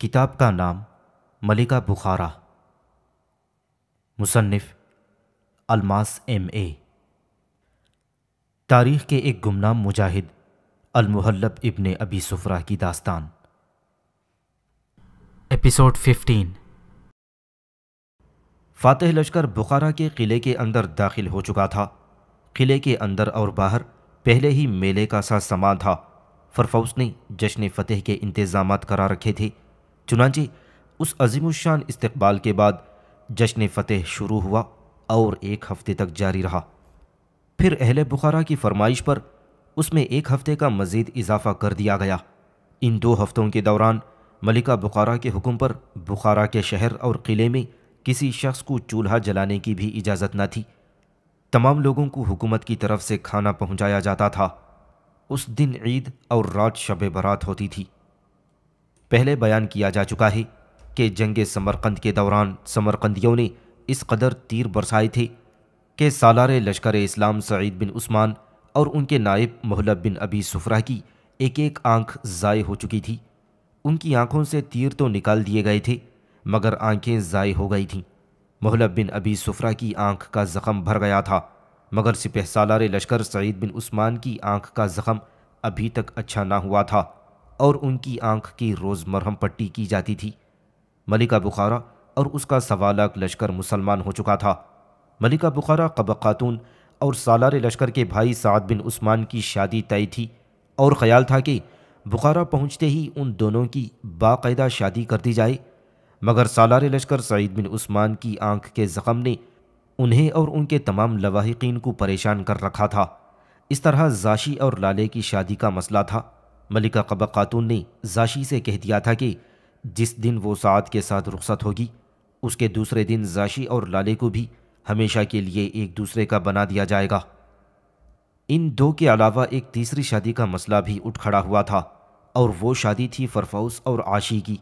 किताब का नाम मलिका बुखारा मुसन्फ़ अलमास एम ए तारीख़ के एक गुमनाम मुजाहिद अलमुहल्लब इबन अबी सुफरा की दास्तान एपिसोड 15 फ़ातह लश्कर बुखारा के किले के अंदर दाखिल हो चुका था किले के अंदर और बाहर पहले ही मेले का सा समान था फरफौस ने जश्न फ़तेह के इंतज़ाम करा रखे थे चुनाचे उस अज़ीमशान इस्तबाल के बाद जश्न फ़तेह शुरू हुआ और एक हफ़्ते तक जारी रहा फिर अहल बुखारा की फरमाइश पर उसमें एक हफ़्ते का मज़ीद इजाफा कर दिया गया इन दो हफ़्तों के दौरान मलिका बुखारा के हुक्म पर बुखारा के शहर और क़िले में किसी शख्स को चूल्हा जलाने की भी इजाज़त न थी तमाम लोगों को हुकूमत की तरफ से खाना पहुंचाया जाता था उस दिन ईद और रात शब बारात होती थी पहले बयान किया जा चुका है कि जंग समरकंद के दौरान समरकंदियों ने इस कदर तीर बरसाए थे कि सालार लश्कर इस्लाम सईद बिन उस्मान और उनके नायब मोहलब बिन अबी सुफरा की एक एक आंख ज़ाय हो चुकी थी उनकी आंखों से तीर तो निकाल दिए गए थे मगर आंखें ज़ाय हो गई थीं मोहलब बिन अबी सुफरा की आंख का ज़ख़म भर गया था मगर सिपह सालार लश्कर सईद बिन उस्मान की आंख का ज़ख़म अभी तक अच्छा ना हुआ था और उनकी आंख की रोज़ मरहम पट्टी की जाती थी मलिका बुखारा और उसका सवालक लश्कर मुसलमान हो चुका था मलिका बुखारा कब खातून और सालार लश्कर के भाई साद बिन उस्मान की शादी तय थी और ख्याल था कि बुखारा पहुँचते ही उन दोनों की बाकायदा शादी कर दी जाए मगर सालार लश्कर सईद बिन उस्मान की आंख के ज़ख़म ने उन्हें और उनके तमाम लवाहिकीन को परेशान कर रखा था इस तरह जाशी और लाले की शादी का मसला था मलिका कबक खातून ने जाशी से कह दिया था कि जिस दिन वो साद के साथ रुखसत होगी उसके दूसरे दिन जाशी और लाले को भी हमेशा के लिए एक दूसरे का बना दिया जाएगा इन दो के अलावा एक तीसरी शादी का मसला भी उठ खड़ा हुआ था और वो शादी थी फरफाउस और आशी की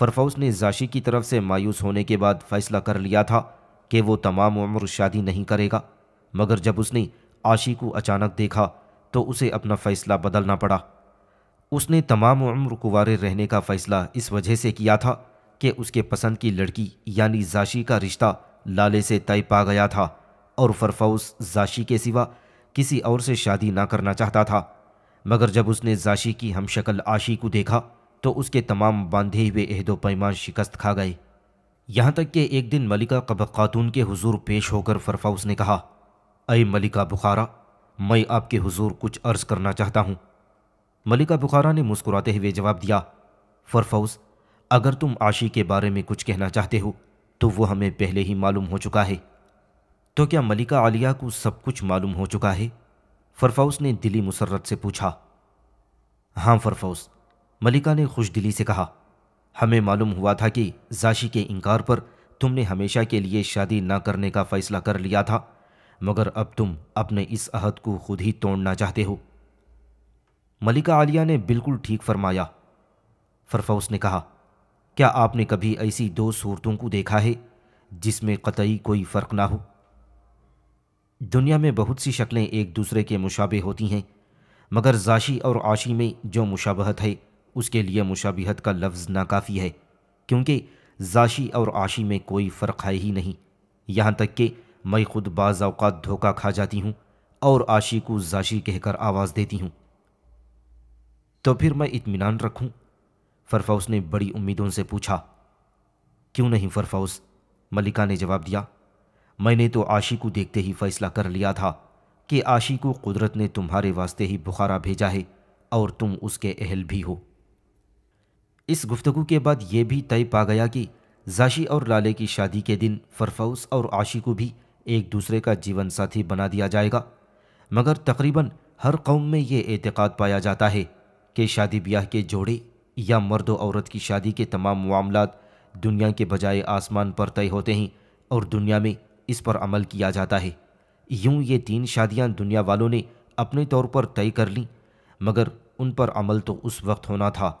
फरफाउस ने जाशी की तरफ से मायूस होने के बाद फैसला कर लिया था कि वो तमाम उम्र शादी नहीं करेगा मगर जब उसने आशी को अचानक देखा तो उसे अपना फ़ैसला बदलना पड़ा उसने तमाम उम्र कुवारे रहने का फ़ैसला इस वजह से किया था कि उसके पसंद की लड़की यानी जाशी का रिश्ता लाले से तय पा गया था और फरफाउस जाशी के सिवा किसी और से शादी ना करना चाहता था मगर जब उसने जाशी की हमशक्ल आशी को देखा तो उसके तमाम बांधे हुए अहदो पैमान शिकस्त खा गए यहाँ तक कि एक दिन मलिका कब खातून के हुजूर पेश होकर फरफाउस ने कहा अय मलिका बुखारा मैं आपके हुजूर कुछ अर्ज करना चाहता हूँ मलिका बुखारा ने मुस्कुराते हुए जवाब दिया फरफाउस अगर तुम आशी के बारे में कुछ कहना चाहते हो तो वो हमें पहले ही मालूम हो चुका है तो क्या मलिका आलिया को सब कुछ मालूम हो चुका है फरफाउस ने दिली मुसरत से पूछा हाँ फरफौज मलिका ने खुश दिली से कहा हमें मालूम हुआ था कि जाशी के इनकार पर तुमने हमेशा के लिए शादी ना करने का फ़ैसला कर लिया था मगर अब तुम अपने इस अहद को खुद ही तोड़ना चाहते हो मलिका आलिया ने बिल्कुल ठीक फरमाया फरफौस ने कहा क्या आपने कभी ऐसी दो सूरतों को देखा है जिसमें कतई कोई फ़र्क ना हो दुनिया में बहुत सी शक्लें एक दूसरे के मुशाबे होती हैं मगर जाशी और आशी में जो मुशाबहत है उसके लिए मुशाबहत का लफ्ज़ नाकाफ़ी है क्योंकि जाशी और आशी में कोई फ़र्क है ही नहीं यहाँ तक कि मैं खुद बाज़ात धोखा खा जाती हूँ और आशी को जाशी कहकर आवाज़ देती हूँ तो फिर मैं इतमान रखूँ फरफाउस ने बड़ी उम्मीदों से पूछा क्यों नहीं फरफाउस मलिका ने जवाब दिया मैंने तो आशी को देखते ही फ़ैसला कर लिया था कि आशी को कुदरत ने तुम्हारे वास्ते ही बुखारा भेजा है और तुम उसके अहल भी हो इस गुफ्तु के बाद यह भी तय पा गया कि जाशी और लाले की शादी के दिन फरफाउस और आशी को भी एक दूसरे का जीवन साथी बना दिया जाएगा मगर तकरीबन हर कौम में ये एतक़ाद पाया जाता है कि शादी ब्याह के जोड़े या मर्द औरत की शादी के तमाम मामला दुनिया के बजाय आसमान पर तय होते हैं और दुनिया में इस पर अमल किया जाता है यूं ये तीन शादियां दुनिया वालों ने अपने तौर पर तय कर लीं मगर उन पर अमल तो उस वक्त होना था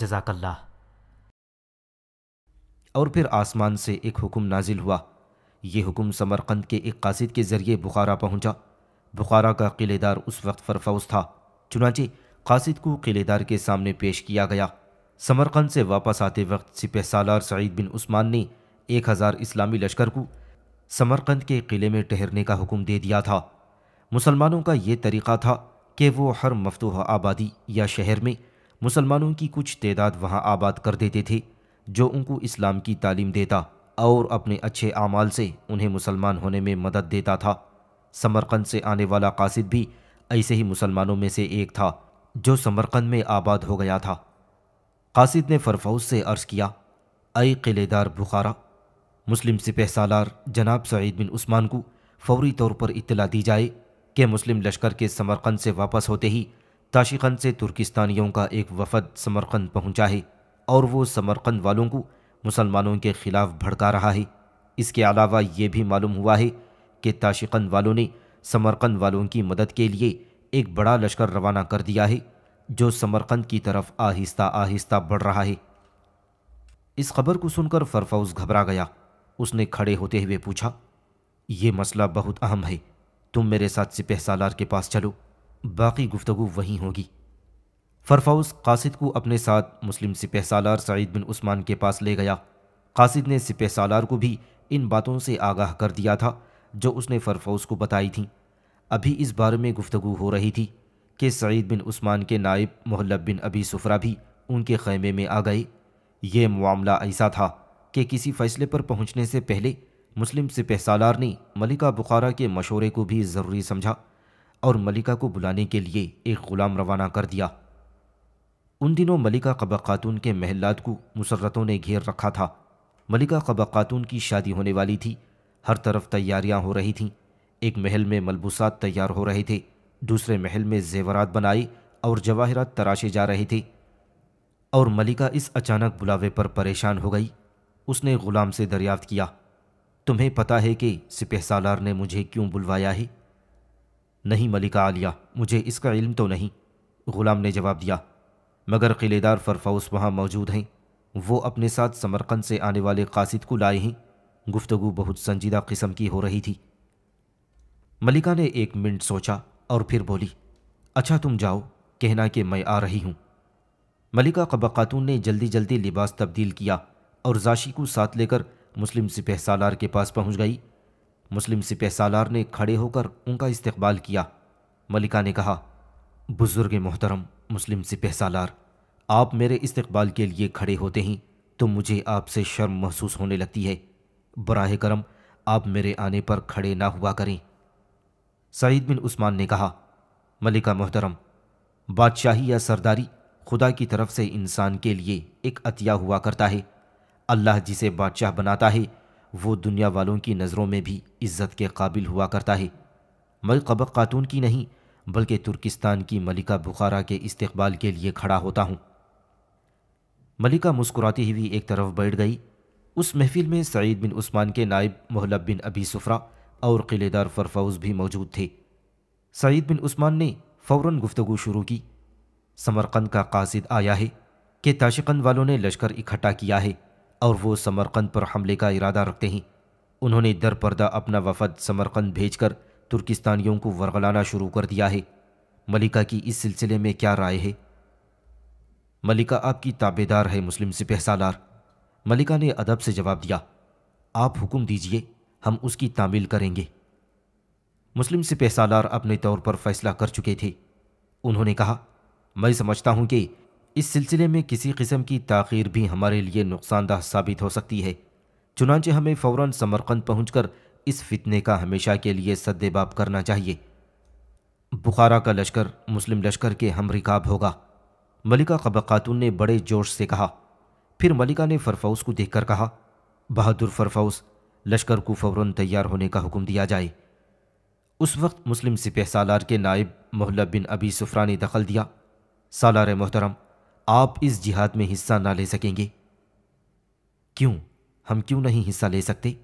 जजाकल्ला और फिर आसमान से एक हुक्म नाजिल हुआ ये हुक्म समरकंद के एक कासिद के ज़रिए बुखारा पहुंचा। बुखारा का किलेदार उस वक्त फरफाउस था चुनाचे कासिद को किलेदार के सामने पेश किया गया समरकंद से वापस आते वक्त सिपह सालार सईद बिन उस्मान ने एक हज़ार इस्लामी लश्कर को समरकंद के किले में ठहरने का हुक्म दे दिया था मुसलमानों का ये तरीक़ा था कि वो हर मफतूह आबादी या शहर में मुसलमानों की कुछ तदाद वहाँ आबाद कर देते थे जो उनको इस्लाम की तालीम देता और अपने अच्छे अमाल से उन्हें मुसलमान होने में मदद देता था समरकंद से आने वाला कासिद भी ऐसे ही मुसलमानों में से एक था जो समरकंद में आबाद हो गया था कासिद ने फरफाउस से अर्ज़ किया अई किलेदार बुखारा मुस्लिम सिपह सालार जनाब सईद बिन उस्मान को फौरी तौर पर इतला दी जाए कि मुस्लिम लश्कर के समरकंद से वापस होते ही ताशीखंड से तुर्किस्तानियों का एक वफद समरकंद पहुंचा है और वो समरकंद वालों को मुसलमानों के ख़िलाफ़ भड़का रहा है इसके अलावा ये भी मालूम हुआ है कि ताशिकंद वालों ने समरकंद वालों की मदद के लिए एक बड़ा लश्कर रवाना कर दिया है जो समरकंद की तरफ आहिस्ता आहिस्ता बढ़ रहा है इस खबर को सुनकर फरफौज घबरा गया उसने खड़े होते हुए पूछा ये मसला बहुत अहम है तुम मेरे साथ सिपह सालार के पास चलो बाकी गुफ्तु वहीं होगी फरफाउस कासिद को अपने साथ मुस्लिम सिपह सालार सईद बिन उस्मान के पास ले गया कासिद ने सिपह सालार को भी इन बातों से आगाह कर दिया था जो उसने फरफाउस को बताई थी अभी इस बारे में गुफ्तु हो रही थी कि सईद बिन उस्मान के नायब महलब बिन अबी सुफरा भी उनके खैमे में आ गए ये मामला ऐसा था कि किसी फैसले पर पहुंचने से पहले मुस्लिम सिपह सालार ने मलिका बुखारा के मशोरे को भी ज़रूरी समझा और मलिका को बुलाने के लिए एक ग़ुलाम रवाना कर दिया उन दिनों मलिका कबा खातून के महलात को मुसरतों ने घेर रखा था मलिका कबा खातून की शादी होने वाली थी हर तरफ तैयारियां हो रही थीं एक महल में मलबूसात तैयार हो रहे थे दूसरे महल में जेवरात बनाए और जवाहरात तराशे जा रहे थे और मलिका इस अचानक बुलावे पर परेशान हो गई उसने ग़ुलाम से दरियाफ्त किया तुम्हें पता है कि सिपह सालार ने मुझे क्यों बुलवाया है नहीं मलिका आलिया मुझे इसका इल्म तो नहीं ग़ुलाम ने जवाब दिया मगर किलेदार फरफाउस वहाँ मौजूद हैं वो अपने साथ समरकंद से आने वाले कासिद को लाए हैं गुफ्तगु बहुत संजीदा किस्म की हो रही थी मलिका ने एक मिनट सोचा और फिर बोली अच्छा तुम जाओ कहना कि मैं आ रही हूँ मलिका कबा खातून ने जल्दी जल्दी लिबास तब्दील किया और जाशी को साथ लेकर मुस्लिम सिपह सालार के पास पहुँच गई मुस्लिम सिपह सालार ने खड़े होकर उनका इस्तकबाल किया मलिका ने कहा बुज़ुर्ग मोहतरम मुस्लिम सिपह सालार आप मेरे इस्तकबाल के लिए खड़े होते ही तो मुझे आपसे शर्म महसूस होने लगती है बराह करम आप मेरे आने पर खड़े ना हुआ करें सईद बिन उस्मान ने कहा मलिका मोहतरम बादशाही या सरदारी खुदा की तरफ से इंसान के लिए एक अतिया हुआ करता है अल्लाह जिसे बादशाह बनाता है वो दुनिया वालों की नज़रों में भी इज़्ज़त के काबिल हुआ करता है मैं खातून की नहीं बल्कि तुर्किस्तान की मलिका बुखारा के इस्तबाल के लिए खड़ा होता हूँ मलिका मुस्कुराती हुई एक तरफ बैठ गई उस महफिल में सईद बिन उस्मान के नायब मोहलब बिन अबी सुफरा और किलेदार फरफाउज भी मौजूद थे सईद बिन उस्मान ने फ़ौर गुफ्तु शुरू की समरकंद का कासिद आया है कि ताशकंद वालों ने लश्कर इकट्ठा किया है और वो समरकंद पर हमले का इरादा रखते हैं उन्होंने दरपर्दा अपना वफद समरकंद भेजकर तुर्किस्तानियों को वरगलाना शुरू कर दिया है मलिका की इस सिलसिले में क्या राय है मलिका आपकी ताबेदार है मुस्लिम सिपह सालार मलिका ने अदब से जवाब दिया आप हुक्म दीजिए हम उसकी तामील करेंगे मुस्लिम सिपह सालार अपने तौर पर फैसला कर चुके थे उन्होंने कहा मैं समझता हूँ कि इस सिलसिले में किसी किस्म की ताखीर भी हमारे लिए नुकसानदह साबित हो सकती है चुनाचे हमें फ़ौर समरकंद पहुँच इस फितने का हमेशा के लिए सद्देबाप करना चाहिए बुखारा का लश्कर मुस्लिम लश्कर के हम रिकाब होगा मलिका कब खातून ने बड़े जोश से कहा फिर मलिका ने फरफाउस को देखकर कहा बहादुर फरफाउस लश्कर को फ़ौर तैयार होने का हुक्म दिया जाए उस वक्त मुस्लिम सिपह सालार के नायब मोहल्ला बिन अबी सुफरा ने दखल दिया सालार मोहतरम आप इस जिहाद में हिस्सा ना ले सकेंगे क्यों हम क्यों नहीं हिस्सा ले सकते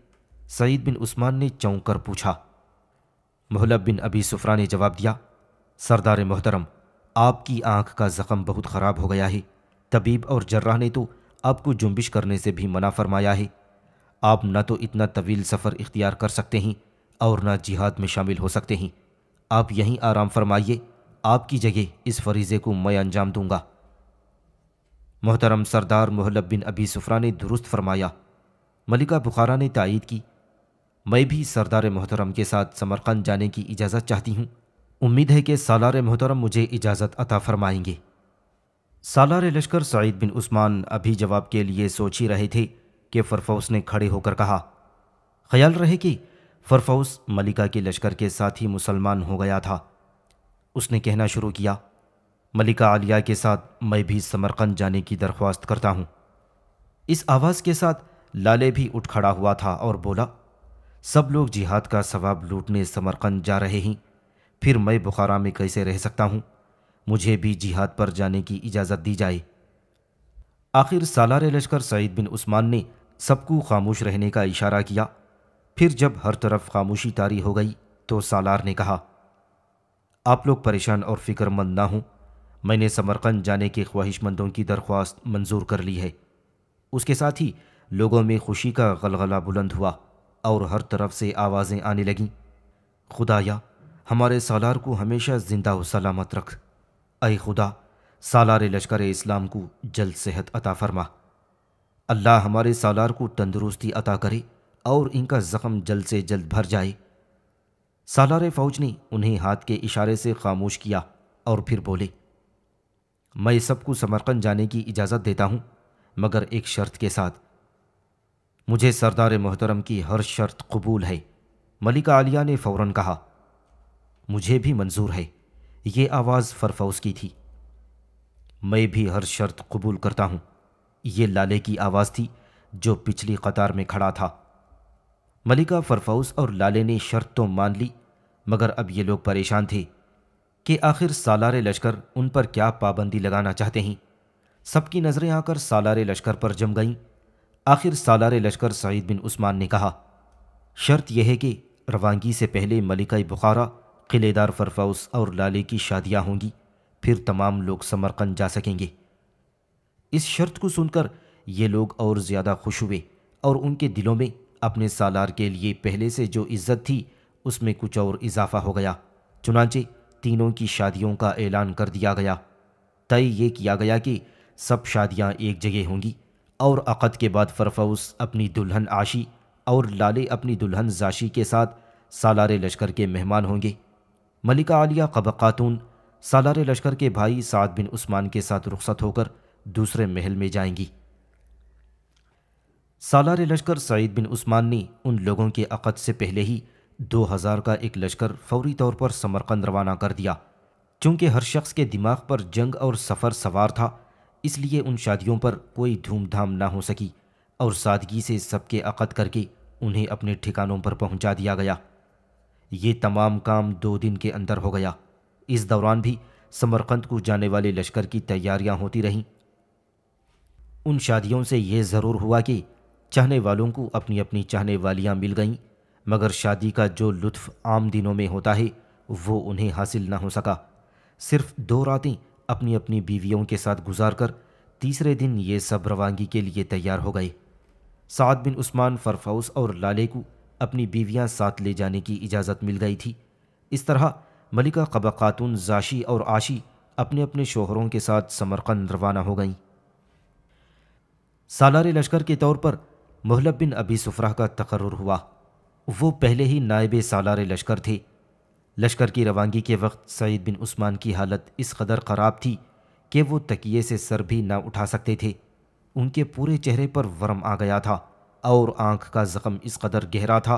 सईद बिन उस्मान ने चौंक कर पूछा मोहलब बिन अबी सुफरा ने जवाब दिया सरदार मोहतरम आपकी आंख का ज़ख़म बहुत ख़राब हो गया है तबीब और जर्राह ने तो आपको जुम्बिश करने से भी मना फरमाया है आप न तो इतना तवील सफ़र इख्तियार कर सकते हैं और न जिहाद में शामिल हो सकते हैं आप यहीं आराम फरमाइए आपकी जगह इस फरीज़े को मैं अंजाम दूंगा मोहतरम सरदार मोहलब बिन अबी सुफरा ने दुरुस्त फरमाया मलिका बुखारा ने तायद की मैं भी सरदार मोहतरम के साथ समरकंद जाने की इजाज़त चाहती हूँ उम्मीद है कि सालार मोहतरम मुझे इजाज़त अता फरमाएंगे सालार लश्कर सईद बिन उस्मान अभी जवाब के लिए सोच ही रहे थे कि फरफौस ने खड़े होकर कहा ख्याल रहे कि फरफौस मलिका के लश्कर के साथ ही मुसलमान हो गया था उसने कहना शुरू किया मलिका आलिया के साथ मैं भी समरकंद जाने की दरख्वास्त करता हूँ इस आवाज़ के साथ लाले भी उठ खड़ा हुआ था और बोला सब लोग जिहाद का सवाब लूटने समरकंद जा रहे हैं फिर मैं बुखारा में कैसे रह सकता हूँ मुझे भी जिहाद पर जाने की इजाज़त दी जाए आखिर सालार लश्कर सईद बिन उस्मान ने सबको खामोश रहने का इशारा किया फिर जब हर तरफ खामोशी तारी हो गई तो सालार ने कहा आप लोग परेशान और फिक्रमंद ना हों मैंने समरकंद जाने के ख्वाहिशमंदों की दरख्वास्त मंजूर कर ली है उसके साथ ही लोगों में खुशी का गलगला बुलंद हुआ और हर तरफ से आवाज़ें आने लगीं खुदाया हमारे सालार को हमेशा ज़िंदा व सलामत रख अय खुदा सालार लश्कर इस्लाम को जल्द सेहत अता फरमा अल्लाह हमारे सालार को तंदुरुस्ती अता करे और इनका ज़ख़म जल्द से जल्द भर जाए सालार फ़ौज ने उन्हें हाथ के इशारे से खामोश किया और फिर बोले मैं सबको समरकंद जाने की इजाज़त देता हूँ मगर एक शर्त के साथ मुझे सरदार मोहतरम की हर शर्त कबूल है मलिका आलिया ने फ़ौर कहा मुझे भी मंजूर है ये आवाज़ फरफौज की थी मैं भी हर शर्त कबूल करता हूँ ये लाले की आवाज़ थी जो पिछली कतार में खड़ा था मलिका फरफौज और लाले ने शर्त तो मान ली मगर अब ये लोग परेशान थे कि आखिर सालार लश्कर उन पर क्या पाबंदी लगाना चाहते हैं सबकी नज़रें आकर सालार लश्कर पर जम गईं आखिर सालार लश्कर सईद बिन उस्मान ने कहा शर्त यह है कि रवानगी से पहले मलिका बुखारा किलेदार फरफाउस और लाले की शादियाँ होंगी फिर तमाम लोग समरकंद जा सकेंगे इस शर्त को सुनकर ये लोग और ज़्यादा खुश हुए और उनके दिलों में अपने सालार के लिए पहले से जो इज्जत थी उसमें कुछ और इजाफा हो गया चुनाचे तीनों की शादियों का ऐलान कर दिया गया तय ये किया गया कि सब शादियां एक जगह होंगी और अक़द के बाद फरफाउस अपनी दुल्हन आशी और लाले अपनी दुल्हन जाशी के साथ सालार लश्कर के मेहमान होंगे मलिका आलिया कब खातून सालार लश्कर के भाई साद बिन उस्मान के साथ रुखसत होकर दूसरे महल में जाएंगी सालार लश्कर सईद बिन उस्मान ने उन लोगों के अक़द से पहले ही दो हज़ार का एक लश्कर फौरी तौर पर समरकंद रवाना कर दिया चूँकि हर शख्स के दिमाग पर जंग और सफ़र सवार था इसलिए उन शादियों पर कोई धूमधाम ना हो सकी और सादगी से सबके अकद करके उन्हें अपने ठिकानों पर पहुंचा दिया गया ये तमाम काम दो दिन के अंदर हो गया इस दौरान भी समरकंद को जाने वाले लश्कर की तैयारियां होती रहीं उन शादियों से ये ज़रूर हुआ कि चाहने वालों को अपनी अपनी चाहने वालियाँ मिल गईं मगर शादी का जो लुत्फ आम दिनों में होता है वो उन्हें हासिल ना हो सका सिर्फ दो रातें अपनी अपनी बीवियों के साथ गुजार कर तीसरे दिन ये सब रवानगी के लिए तैयार हो गए साद बिन उस्मान फरफाउस और लाले को अपनी बीवियां साथ ले जाने की इजाज़त मिल गई थी इस तरह मलिका कबा खातून जाशी और आशी अपने अपने शोहरों के साथ समरकंद रवाना हो गईं सालार लश्कर के तौर पर मोहलब बिन अबी सुफरा का तकर्र हुआ वो पहले ही नायब सालार लश्कर थे लश्कर की रवानगी के वक्त सईद बिन उस्मान की हालत इस कदर ख़राब थी कि वो तकिए से सर भी ना उठा सकते थे उनके पूरे चेहरे पर वर्म आ गया था और आंख का ज़ख़म इस कदर गहरा था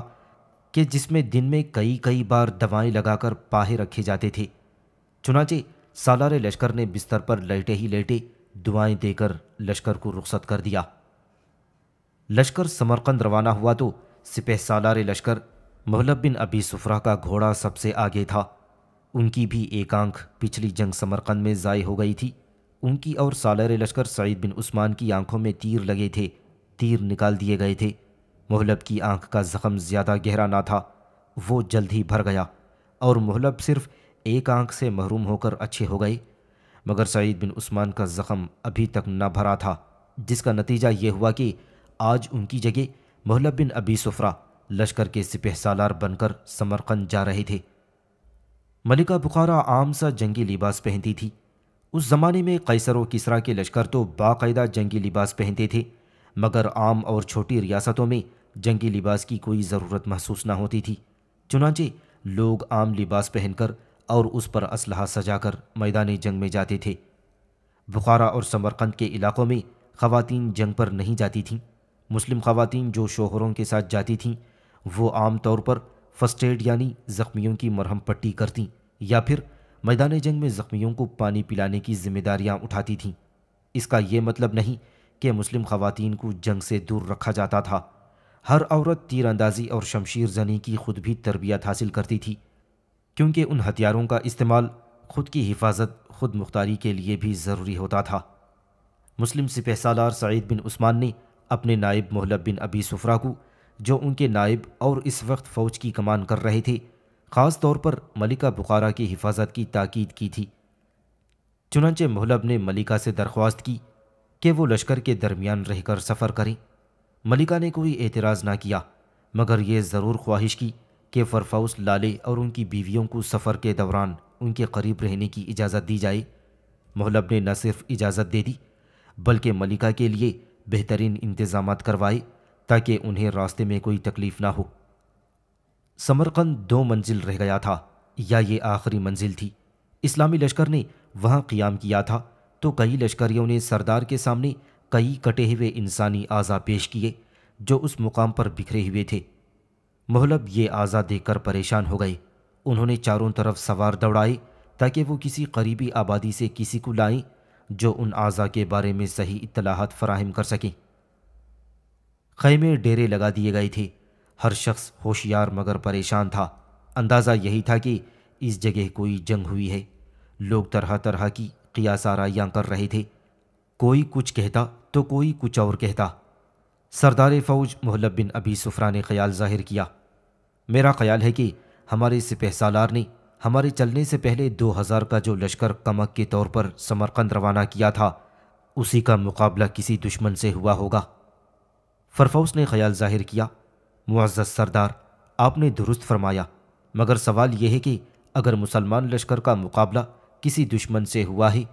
कि जिसमें दिन में कई कई बार दवाएं लगाकर पाहे रखे जाते थे चुनाचे सालार लश्कर ने बिस्तर पर लेटे ही लेटे दुआएं देकर लश्कर को रुख्सत कर दिया लश्कर समरकंद रवाना हुआ तो सिपह सालार लश्कर महलब बिन अबी सुफरा का घोड़ा सबसे आगे था उनकी भी एक आंख पिछली जंग समरकंद में ज़ाय हो गई थी उनकी और सालार लश्कर सईद बिन उस्मान की आंखों में तीर लगे थे तीर निकाल दिए गए थे महलब की आंख का ज़ख़म ज़्यादा गहरा ना था वो जल्द ही भर गया और महलब सिर्फ एक आंख से महरूम होकर अच्छे हो गए मगर सईद बिन उस्मान का ज़ख़म अभी तक ना भरा था जिसका नतीजा ये हुआ कि आज उनकी जगह मोहलब बिन अबी सुफरा लश्कर के सिपह सालार बनकर समरकंद जा रहे थे मलिका बुखारा आम सा जंगी लिबास पहनती थी उस ज़माने में कैसर व किसरा के लश्कर तो बाकायदा जंगी लिबास पहनते थे मगर आम और छोटी रियासतों में जंगी लिबास की कोई ज़रूरत महसूस ना होती थी चुनाचे लोग आम लिबास पहनकर और उस पर सजा सजाकर मैदान जंग में जाते थे बुखारा और समरकंद के इलाक़ों में खवातीन जंग पर नहीं जाती थीं मुस्लिम खातन जो शोहरों के साथ जाती थीं वो आम तौर पर फर्स्ट एड यानी ज़ख्मियों की मरहम पट्टी करती या फिर मैदान जंग में ज़ख्मियों को पानी पिलाने की जिम्मेदारियाँ उठाती थीं इसका ये मतलब नहीं कि मुस्लिम खातन को जंग से दूर रखा जाता था हर औरत तीरंदाजी और शमशीर जनी की खुद भी तरबियत हासिल करती थी क्योंकि उन हथियारों का इस्तेमाल खुद की हिफाजत खुद मुख्तारी के लिए भी ज़रूरी होता था मुस्लिम सिपहसालार सद सईद बिन उस्मान ने अपने नायब मोहलब बिन अबी सुफरा को जो उनके नायब और इस वक्त फ़ौज की कमान कर रहे थे ख़ास तौर पर मलिका बुखारा की हिफाजत की ताकीद की थी चुनाचे मोहलब ने मलिका से दरख्वास्त की कि वो लश्कर के दरमियान रहकर सफ़र करें मलिका ने कोई एतराज़ ना किया मगर ये ज़रूर ख्वाहिश की कि फ़रफाउस लाले और उनकी बीवियों को सफ़र के दौरान उनके करीब रहने की इजाज़त दी जाए मोहलब ने न सिर्फ इजाज़त दे दी बल्कि मलिका के लिए बेहतरीन इंतज़ाम करवाए ताकि उन्हें रास्ते में कोई तकलीफ़ ना हो समरकंद दो मंजिल रह गया था या ये आखिरी मंजिल थी इस्लामी लश्कर ने वहाँ क़्याम किया था तो कई लश्करियों ने सरदार के सामने कई कटे हुए इंसानी आज़ा पेश किए जो उस मुकाम पर बिखरे हुए थे महलब ये आज़ा देखकर परेशान हो गए उन्होंने चारों तरफ सवार दौड़ाए ताकि वो किसी करीबी आबादी से किसी को लाएं जो उन अज़ा के बारे में सही इतलाहत फ़राहम कर सकें खैमे डेरे लगा दिए गए थे हर शख्स होशियार मगर परेशान था अंदाज़ा यही था कि इस जगह कोई जंग हुई है लोग तरह तरह की कियासाराइयाँ कर रहे थे कोई कुछ कहता तो कोई कुछ और कहता सरदार फ़ौज मोहल्लब बिन अबी सुफरा ने ख्याल जाहिर किया मेरा ख्याल है कि हमारे सिपह सालार ने हमारे चलने से पहले 2000 का जो लश्कर कमक के तौर पर समरकंद रवाना किया था उसी का मुकाबला किसी दुश्मन से हुआ होगा फरफौस ने ख्याल जाहिर किया मुआज़ सरदार आपने दुरुस्त फरमाया मगर सवाल यह है कि अगर मुसलमान लश्कर का मुकाबला किसी दुश्मन से हुआ है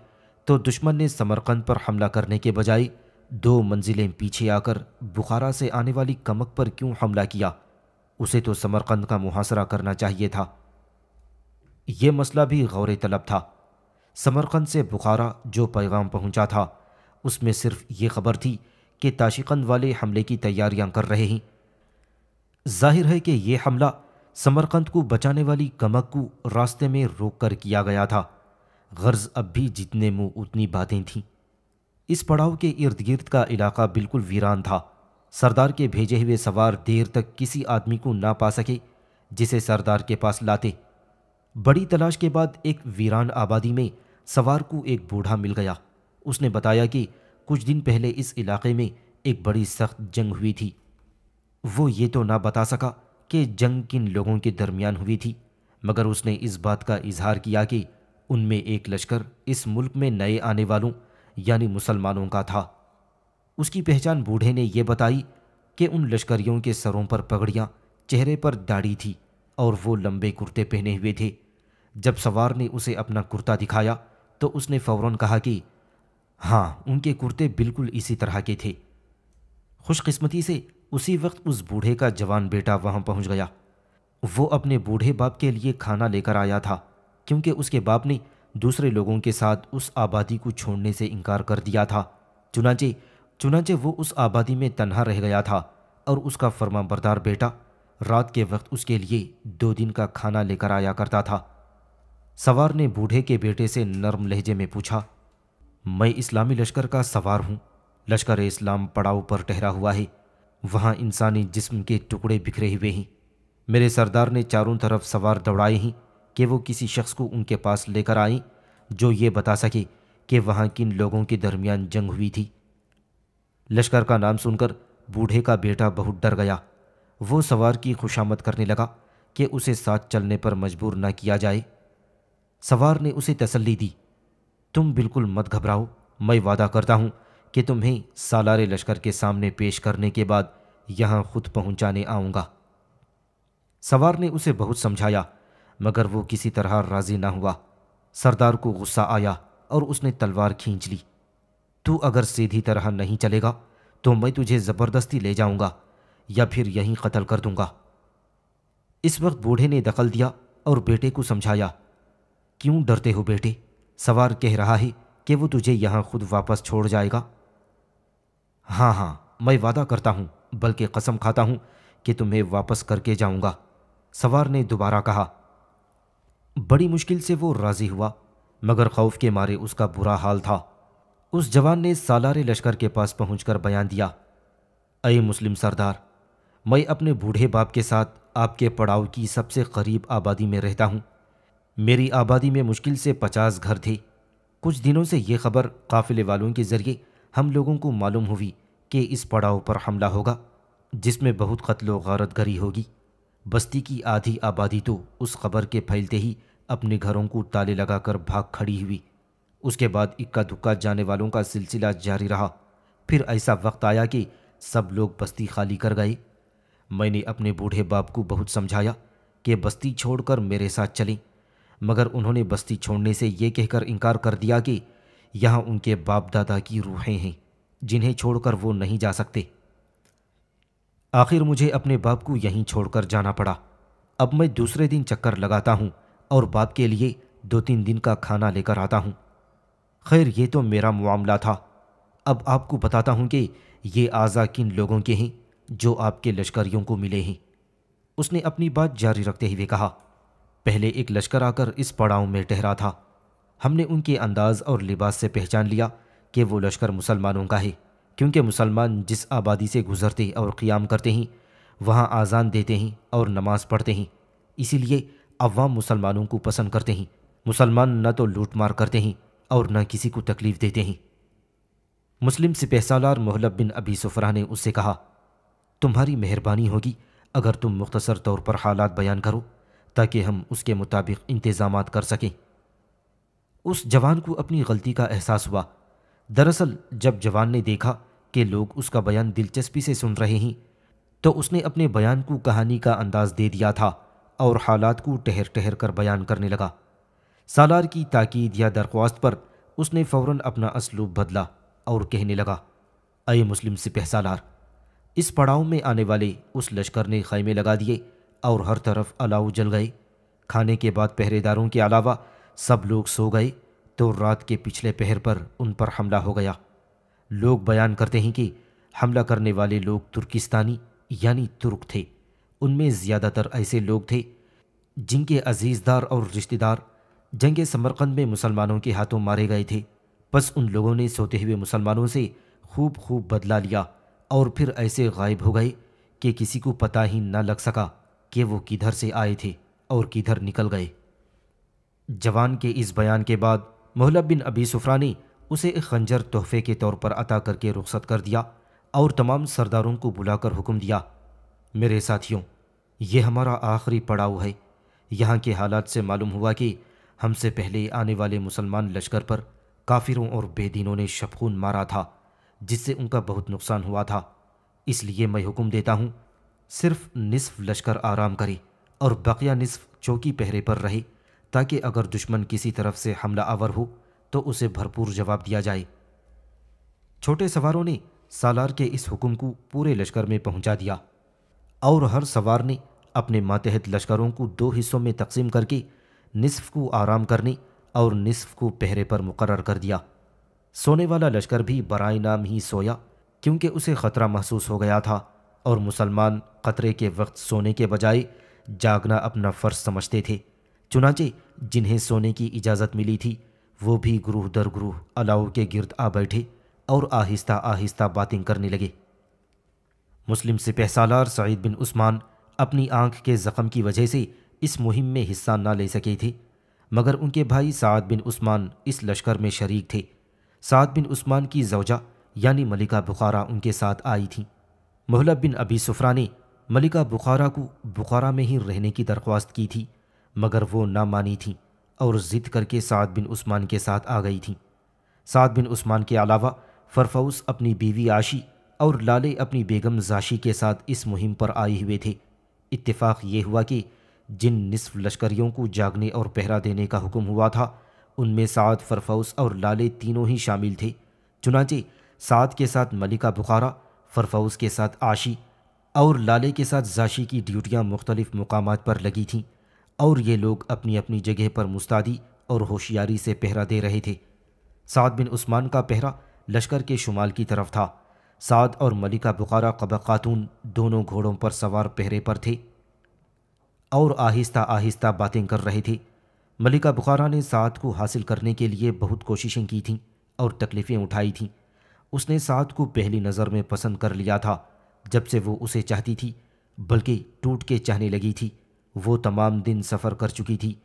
तो दुश्मन ने समरकंद पर हमला करने के बजाय दो मंजिलें पीछे आकर बुखारा से आने वाली कमक पर क्यों हमला किया उसे तो समरकंद का मुहासरा करना चाहिए था ये मसला भी गौर तलब था समरकंद से बुखारा जो पैगाम पहुंचा था उसमें सिर्फ ये खबर थी कि ताशिकंद वाले हमले की तैयारियां कर रहे हैं जाहिर है कि यह हमला समरकंद को बचाने वाली कमक को रास्ते में रोक कर किया गया था गर्ज अब भी जितने मुंह उतनी बातें थीं इस पड़ाव के इर्द गिर्द का इलाका बिल्कुल वीरान था सरदार के भेजे हुए सवार देर तक किसी आदमी को ना पा सके जिसे सरदार के पास लाते बड़ी तलाश के बाद एक वीरान आबादी में सवार को एक बूढ़ा मिल गया उसने बताया कि कुछ दिन पहले इस इलाके में एक बड़ी सख्त जंग हुई थी वो ये तो ना बता सका कि जंग किन लोगों के दरमियान हुई थी मगर उसने इस बात का इजहार किया कि उनमें एक लश्कर इस मुल्क में नए आने वालों यानी मुसलमानों का था उसकी पहचान बूढ़े ने यह बताई कि उन लश्करियों के सरों पर पगड़ियाँ चेहरे पर दाढ़ी थी और वो लंबे कुर्ते पहने हुए थे जब सवार ने उसे अपना कुर्ता दिखाया तो उसने फ़ौरन कहा कि हाँ उनके कुर्ते बिल्कुल इसी तरह के थे खुशकिस्मती से उसी वक्त उस बूढ़े का जवान बेटा वहाँ पहुँच गया वो अपने बूढ़े बाप के लिए खाना लेकर आया था क्योंकि उसके बाप ने दूसरे लोगों के साथ उस आबादी को छोड़ने से इनकार कर दिया था चुनाचे चुनाचे वो उस आबादी में तन्हा रह गया था और उसका फर्मा बेटा रात के वक्त उसके लिए दो दिन का खाना लेकर आया करता था सवार ने बूढ़े के बेटे से नर्म लहजे में पूछा मैं इस्लामी लश्कर का सवार हूँ लश्कर इस्लाम पड़ाव पर ठहरा हुआ है वहाँ इंसानी जिस्म के टुकड़े बिखरे हुए हैं मेरे सरदार ने चारों तरफ सवार दौड़ाए हैं कि वो किसी शख्स को उनके पास लेकर आई जो ये बता सके कि वहाँ किन लोगों के दरमियान जंग हुई थी लश्कर का नाम सुनकर बूढ़े का बेटा बहुत डर गया वो सवार की खुशामद करने लगा कि उसे साथ चलने पर मजबूर न किया जाए सवार ने उसे तसल्ली दी तुम बिल्कुल मत घबराओ मैं वादा करता हूं कि तुम्हें सालारे लश्कर के सामने पेश करने के बाद यहां खुद पहुंचाने आऊंगा सवार ने उसे बहुत समझाया मगर वो किसी तरह राजी ना हुआ सरदार को गुस्सा आया और उसने तलवार खींच ली तू अगर सीधी तरह नहीं चलेगा तो मैं तुझे ज़बरदस्ती ले जाऊंगा या फिर यहीं कत्ल कर दूंगा इस वक्त बूढ़े ने दखल दिया और बेटे को समझाया क्यों डरते हो बेटे सवार कह रहा है कि वो तुझे यहां खुद वापस छोड़ जाएगा हाँ हाँ मैं वादा करता हूँ बल्कि कसम खाता हूँ कि तुम्हें वापस करके जाऊंगा सवार ने दोबारा कहा बड़ी मुश्किल से वो राज़ी हुआ मगर खौफ के मारे उसका बुरा हाल था उस जवान ने सालारे लश्कर के पास पहुंचकर बयान दिया अय मुस्लिम सरदार मैं अपने बूढ़े बाप के साथ आपके पड़ाव की सबसे करीब आबादी में रहता हूँ मेरी आबादी में मुश्किल से पचास घर थे कुछ दिनों से ये खबर काफिले वालों के ज़रिए हम लोगों को मालूम हुई कि इस पड़ाव पर हमला होगा जिसमें बहुत कत्लो गारत गरी होगी बस्ती की आधी आबादी तो उस खबर के फैलते ही अपने घरों को ताले लगाकर भाग खड़ी हुई उसके बाद इक्का दुक्का जाने वालों का सिलसिला जारी रहा फिर ऐसा वक्त आया कि सब लोग बस्ती खाली कर गए मैंने अपने बूढ़े बाप को बहुत समझाया कि बस्ती छोड़कर मेरे साथ चलें मगर उन्होंने बस्ती छोड़ने से ये कहकर इनकार कर दिया कि यहाँ उनके बाप दादा की रूहें हैं जिन्हें छोड़कर वो नहीं जा सकते आखिर मुझे अपने बाप को यहीं छोड़कर जाना पड़ा अब मैं दूसरे दिन चक्कर लगाता हूँ और बाप के लिए दो तीन दिन का खाना लेकर आता हूँ खैर ये तो मेरा मामला था अब आपको बताता हूँ कि ये आज़ा किन लोगों के हैं जो आपके लश्करियों को मिले हैं उसने अपनी बात जारी रखते हुए कहा पहले एक लश्कर आकर इस पड़ाव में ठहरा था हमने उनके अंदाज और लिबास से पहचान लिया कि वो लश्कर मुसलमानों का है क्योंकि मुसलमान जिस आबादी से गुजरते और क़ियाम करते हैं वहाँ आज़ान देते हैं और नमाज़ पढ़ते हैं इसीलिए अवाम मुसलमानों को पसंद करते हैं मुसलमान न तो लूट मार करते हैं और न किसी को तकलीफ़ देते हैं मुस्लिम सिपहसालार सालार मोहलब बिन अबी सफरा ने उससे कहा तुम्हारी मेहरबानी होगी अगर तुम मुख्तसर तौर पर हालात बयान करो ताकि हम उसके मुताबिक इंतज़ाम कर सकें उस जवान को अपनी गलती का एहसास हुआ दरअसल जब जवान ने देखा कि लोग उसका बयान दिलचस्पी से सुन रहे हैं तो उसने अपने बयान को कहानी का अंदाज दे दिया था और हालात को ठहर ठहर कर बयान करने लगा सालार की ताकीद या दरख्वास्त पर उसने फ़ौर अपना असलूब बदला और कहने लगा अय मुस्लिम सिपह सालार इस पड़ाव में आने वाले उस लश्कर ने खैमे लगा दिए और हर तरफ अलाव जल गई खाने के बाद पहरेदारों के अलावा सब लोग सो गए तो रात के पिछले पहर पर उन पर हमला हो गया लोग बयान करते हैं कि हमला करने वाले लोग तुर्किस्तानी यानी तुर्क थे उनमें ज़्यादातर ऐसे लोग थे जिनके अजीज़दार और रिश्तेदार जंग समरकंद में मुसलमानों के हाथों मारे गए थे बस उन लोगों ने सोते हुए मुसलमानों से खूब खूब बदला लिया और फिर ऐसे गायब हो गए कि किसी को पता ही ना लग सका कि वो किधर से आए थे और किधर निकल गए जवान के इस बयान के बाद मोहलब बिन अबी सुफरा ने उसे एक खंजर तोहफे के तौर पर अता करके रुख्सत कर दिया और तमाम सरदारों को बुलाकर हुक्म दिया मेरे साथियों ये हमारा आखिरी पड़ाव है यहाँ के हालात से मालूम हुआ कि हमसे पहले आने वाले मुसलमान लश्कर पर काफिरों और बेदीनों ने शबखून मारा था जिससे उनका बहुत नुकसान हुआ था इसलिए मैं हुक्म देता हूँ सिर्फ निसफ लश्कर आराम करी और बकिया निसफ चौकी पहरे पर रही ताकि अगर दुश्मन किसी तरफ से हमला आवर हो तो उसे भरपूर जवाब दिया जाए छोटे सवारों ने सालार के इस हुक्म को पूरे लश्कर में पहुंचा दिया और हर सवार ने अपने मातहत लश्करों को दो हिस्सों में तकसीम करके निसफ को आराम करने और निसफ को पहरे पर मुकर कर दिया सोने वाला लश्कर भी बरए नाम ही सोया क्योंकि उसे ख़तरा महसूस हो गया था और मुसलमान ख़तरे के वक्त सोने के बजाय जागना अपना फ़र्ज समझते थे चुनाचे जिन्हें सोने की इजाज़त मिली थी वो भी गुरूह दर गुरूह अलाव के गिरद आ बैठे और आहिस्ता आहिस्ता बातें करने लगे मुस्लिम से पहसालार सईद बिन उस्मान अपनी आंख के ज़ख़म की वजह से इस मुहिम में हिस्सा ना ले सके थे मगर उनके भाई साद बिन उस्मान इस लश्कर में शरीक थे साद बिन उस्मान की जौजा यानी मलिका बुखारा उनके साथ आई थी मोहलब बिन अबी सुफरा ने मलिका बुखारा को बुखारा में ही रहने की दरख्वास्त की थी मगर वो ना मानी थी और ज़िद करके साद बिन उस्मान के साथ आ गई थी साद बिन उस्मान के अलावा फरफाउस अपनी बीवी आशी और लाले अपनी बेगम जाशी के साथ इस मुहिम पर आए हुए थे इत्तेफाक ये हुआ कि जिन निसफ लश्करियों को जागने और पहरा देने का हुक्म हुआ था उनमें साद फरफाउस और लाले तीनों ही शामिल थे चुनाचे साद के साथ मलिका बुखारा फरफाउस के साथ आशी और लाले के साथ जाशी की ड्यूटियाँ मुख्तलिफ़ मकाम पर लगी थीं और ये लोग अपनी अपनी जगह पर मुस्तादी और होशियारी से पहरा दे रहे थे साद बिन उस्मान का पहरा लश्कर के शुमाल की तरफ था साद और मलिका बुखारा कबा खातून दोनों घोड़ों पर सवार पहरे पर थे और आहिस्ता आहिस्ता बातें कर रहे थे मलिका बुखारा ने साद को हासिल करने के लिए बहुत कोशिशें की थीं और तकलीफ़ें उठाई थीं उसने साद को पहली नज़र में पसंद कर लिया था जब से वो उसे चाहती थी बल्कि टूट के चाहने लगी थी वो तमाम दिन सफ़र कर चुकी थी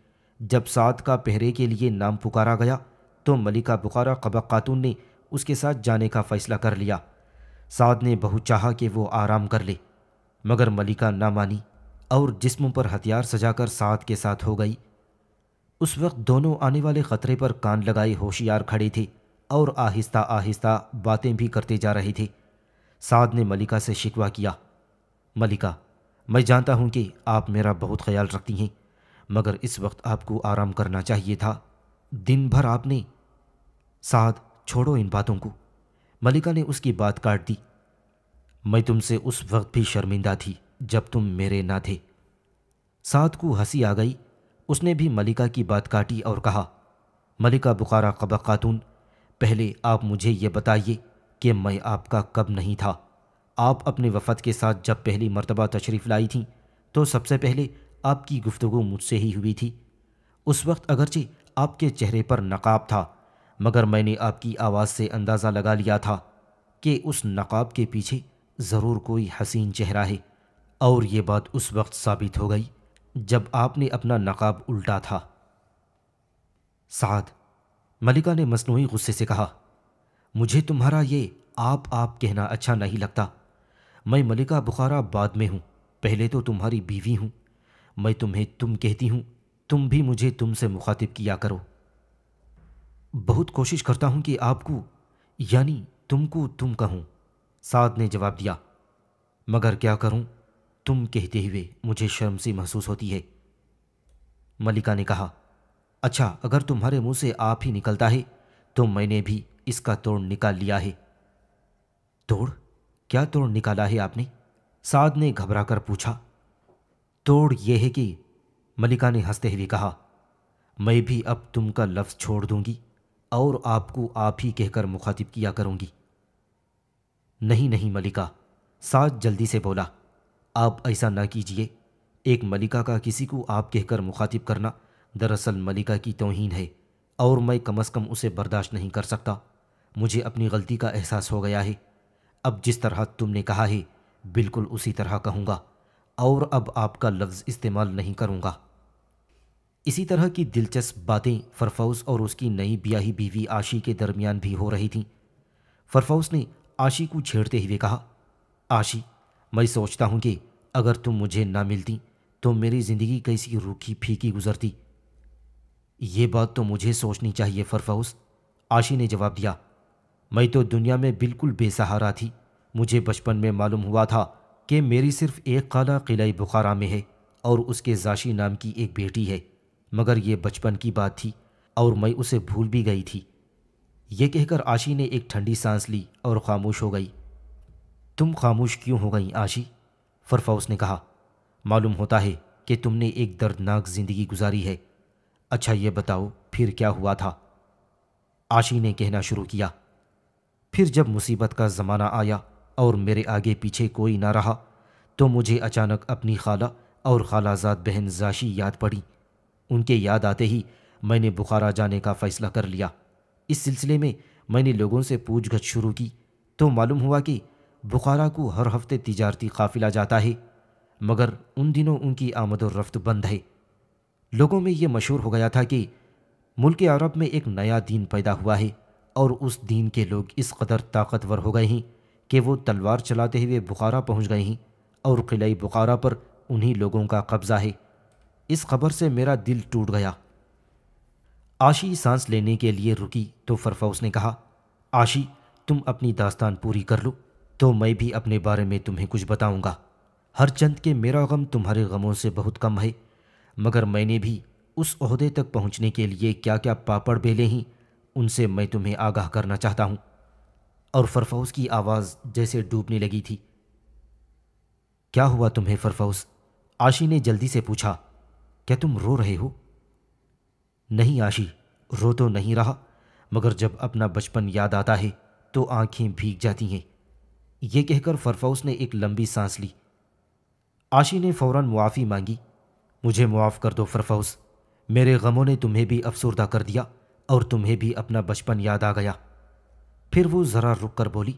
जब सात का पहरे के लिए नाम पुकारा गया तो मलिका बुखारा कबा खातून ने उसके साथ जाने का फ़ैसला कर लिया साद ने बहु चाहा कि वो आराम कर ले मगर मलिका ना मानी और जिस्म पर हथियार सजाकर साथ के साथ हो गई उस वक्त दोनों आने वाले ख़तरे पर कान लगाए होशियार खड़े थे और आहिस्ता आहिस्ता बातें भी करते जा रहे थे साद ने मलिका से शिकवा किया मलिका मैं जानता हूं कि आप मेरा बहुत ख्याल रखती हैं मगर इस वक्त आपको आराम करना चाहिए था दिन भर आपने साद छोड़ो इन बातों को मलिका ने उसकी बात काट दी मैं तुमसे उस वक्त भी शर्मिंदा थी जब तुम मेरे ना थे साद को हंसी आ गई उसने भी मलिका की बात काटी और कहा मलिका बुखारा कबा खातून पहले आप मुझे ये बताइए कि मैं आपका कब नहीं था आप अपने वफद के साथ जब पहली मरतबा तशरीफ़ लाई थी तो सबसे पहले आपकी गुफ्तु मुझसे ही हुई थी उस वक्त अगरचे आपके चेहरे पर नकाब था मगर मैंने आपकी आवाज़ से अंदाज़ा लगा लिया था कि उस नकाब के पीछे ज़रूर कोई हसीन चेहरा है और ये बात उस वक्त साबित हो गई जब आपने अपना नकाब उल्टा था साध मलिका ने मसनू गुस्से से कहा मुझे तुम्हारा ये आप आप कहना अच्छा नहीं लगता मैं मलिका बुखारा बाद में हूँ पहले तो तुम्हारी बीवी हूँ मैं तुम्हें तुम कहती हूँ तुम भी मुझे तुमसे मुखातिब किया करो बहुत कोशिश करता हूँ कि आपको यानी तुमको तुम कहूँ साद ने जवाब दिया मगर क्या करूँ तुम कहते हुए मुझे शर्म सी महसूस होती है मलिका ने कहा अच्छा अगर तुम्हारे मुंह से आप ही निकलता है तो मैंने भी इसका तोड़ निकाल लिया है तोड़ क्या तोड़ निकाला है आपने साध ने घबराकर पूछा तोड़ यह है कि मलिका ने हंसते हुए कहा मैं भी अब तुमका लफ्ज़ छोड़ दूंगी और आपको आप ही कहकर मुखातिब किया करूंगी नहीं नहीं मलिका साध जल्दी से बोला आप ऐसा ना कीजिए एक मलिका का किसी को आप कहकर मुखातिब करना दरअसल मलिका की तोहिन है और मैं कम अज़ कम उसे बर्दाश्त नहीं कर सकता मुझे अपनी गलती का एहसास हो गया है अब जिस तरह तुमने कहा है बिल्कुल उसी तरह कहूँगा और अब आपका लफ्ज़ इस्तेमाल नहीं करूँगा इसी तरह की दिलचस्प बातें फरफौस और उसकी नई ब्याही बीवी आशी के दरमियान भी हो रही थीं फरफौस ने आशी को छेड़ते हुए कहा आशी मैं सोचता हूँ कि अगर तुम मुझे ना मिलती तो मेरी ज़िंदगी कैसी रूखी फीकी गुजरती ये बात तो मुझे सोचनी चाहिए फरफौस आशी ने जवाब दिया मैं तो दुनिया में बिल्कुल बेसहारा थी मुझे बचपन में मालूम हुआ था कि मेरी सिर्फ एक खाला किलाई बुखारा में है और उसके जाशी नाम की एक बेटी है मगर ये बचपन की बात थी और मैं उसे भूल भी गई थी यह कहकर आशी ने एक ठंडी सांस ली और खामोश हो गई तुम खामोश क्यों हो गई आशी फरफा ने कहा मालूम होता है कि तुमने एक दर्दनाक ज़िंदगी गुजारी है अच्छा ये बताओ फिर क्या हुआ था आशी ने कहना शुरू किया फिर जब मुसीबत का ज़माना आया और मेरे आगे पीछे कोई ना रहा तो मुझे अचानक अपनी खाला और खालाजाद बहन जाशी याद पड़ी उनके याद आते ही मैंने बुखारा जाने का फ़ैसला कर लिया इस सिलसिले में मैंने लोगों से पूछगछ शुरू की तो मालूम हुआ कि बुखारा को हर हफ्ते तिजारती काफिला जाता है मगर उन दिनों उनकी आमदोरफ़्त रफ्त बंद है लोगों में ये मशहूर हो गया था कि मुल्क अरब में एक नया दीन पैदा हुआ है और उस दीन के लोग इस कदर ताकतवर हो गए हैं कि वो तलवार चलाते हुए बुखारा पहुंच गए हैं और क़िलाई बुखारा पर उन्हीं लोगों का कब्ज़ा है इस खबर से मेरा दिल टूट गया आशी सांस लेने के लिए रुकी तो फरफौस ने कहा आशी तुम अपनी दास्तान पूरी कर लो तो मैं भी अपने बारे में तुम्हें कुछ बताऊंगा हर चंद के मेरा गम तुम्हारे गमों से बहुत कम है मगर मैंने भी उस उसदे तक पहुंचने के लिए क्या क्या पापड़ बेले हैं उनसे मैं तुम्हें आगाह करना चाहता हूं और फरफौस की आवाज़ जैसे डूबने लगी थी क्या हुआ तुम्हें फरफौस आशी ने जल्दी से पूछा क्या तुम रो रहे हो नहीं आशी रो तो नहीं रहा मगर जब अपना बचपन याद आता है तो आंखें भीग जाती हैं यह कहकर फरफौस ने एक लंबी सांस ली आशी ने फौरन मुआफ़ी मांगी मुझे मुआफ़ कर दो फरफौस मेरे गमों ने तुम्हें भी अफसरदा कर दिया और तुम्हें भी अपना बचपन याद आ गया फिर वो ज़रा रुक कर बोली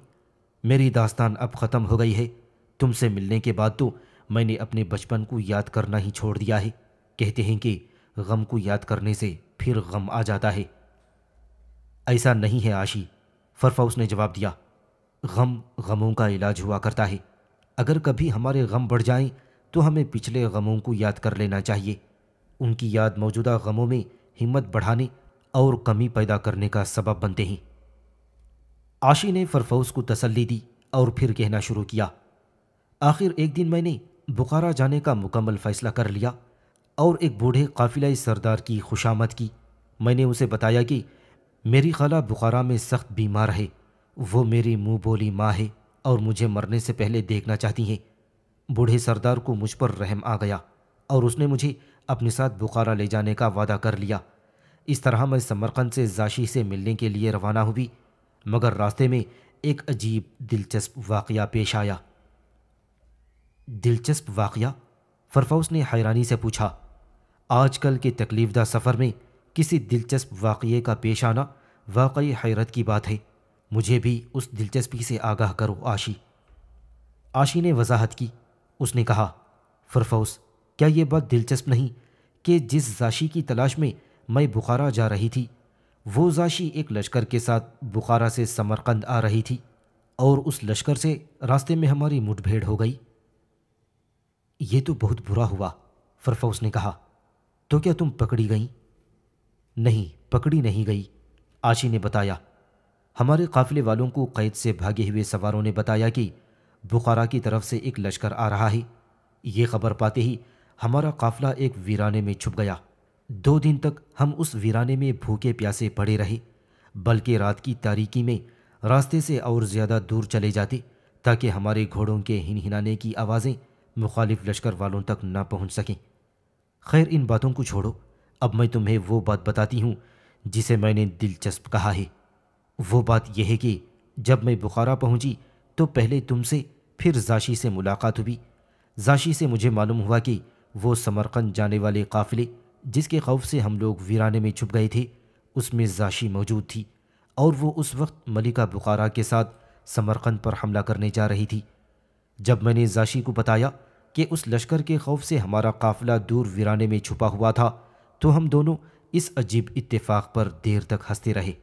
मेरी दास्तान अब ख़त्म हो गई है तुमसे मिलने के बाद तो मैंने अपने बचपन को याद करना ही छोड़ दिया है कहते हैं कि गम को याद करने से फिर गम आ जाता है ऐसा नहीं है आशी फरफा उसने जवाब दिया गम गमों का इलाज हुआ करता है अगर कभी हमारे गम बढ़ जाएं तो हमें पिछले गमों को याद कर लेना चाहिए उनकी याद मौजूदा गमों में हिम्मत बढ़ाने और कमी पैदा करने का सबब बनते हैं आशी ने फरफौज को तसल्ली दी और फिर कहना शुरू किया आखिर एक दिन मैंने बुखारा जाने का मुकम्मल फ़ैसला कर लिया और एक बूढ़े काफिलाई सरदार की खुशामद की मैंने उसे बताया कि मेरी खाला बुखारा में सख्त बीमार है वो मेरी मुंह बोली माँ है और मुझे मरने से पहले देखना चाहती हैं बूढ़े सरदार को मुझ पर रहम आ गया और उसने मुझे अपने साथ बुखारा ले जाने का वादा कर लिया इस तरह मैं समरकंद से जाशी से मिलने के लिए रवाना हुई मगर रास्ते में एक अजीब दिलचस्प वाक़ पेश आया दिलचस्प वाक़ फरफाउस ने हैरानी से पूछा आजकल के तकलीफदा सफ़र में किसी दिलचस्प वाक़े का पेश आना वाकई हैरत की बात है मुझे भी उस दिलचस्पी से आगाह करो आशी आशी ने वजाहत की उसने कहा फरफाउस क्या ये बात दिलचस्प नहीं कि जिस जाशी की तलाश में मैं बुखारा जा रही थी वो जाशी एक लश्कर के साथ बुखारा से समरकंद आ रही थी और उस लश्कर से रास्ते में हमारी मुठभेड़ हो गई ये तो बहुत बुरा हुआ फरफौस ने कहा तो क्या तुम पकड़ी गई नहीं पकड़ी नहीं गई आशी ने बताया हमारे काफिले वालों को कैद से भागे हुए सवारों ने बताया कि बुखारा की तरफ से एक लश्कर आ रहा है ये खबर पाते ही हमारा काफिला एक वीराने में छुप गया दो दिन तक हम उस वीराने में भूखे प्यासे पड़े रहे बल्कि रात की तारीकी में रास्ते से और ज़्यादा दूर चले जाते ताकि हमारे घोड़ों के हिनहिनाने की आवाज़ें मुखालिफ लश्कर वालों तक ना पहुंच सकें खैर इन बातों को छोड़ो अब मैं तुम्हें वो बात बताती हूँ जिसे मैंने दिलचस्प कहा है वो बात यह है कि जब मैं बुखारा पहुँची तो पहले तुमसे फिर जाशी से मुलाकात हुई जाशी से मुझे मालूम हुआ कि वो समरकंद जाने वाले काफ़िले जिसके खौफ से हम लोग वीराने में छुप गए थे उसमें जाशी मौजूद थी और वो उस वक्त मलिका बुखारा के साथ समरकंद पर हमला करने जा रही थी जब मैंने जाशी को बताया कि उस लश्कर के खौफ से हमारा काफिला दूर वीराने में छुपा हुआ था तो हम दोनों इस अजीब इत्तेफाक पर देर तक हंसते रहे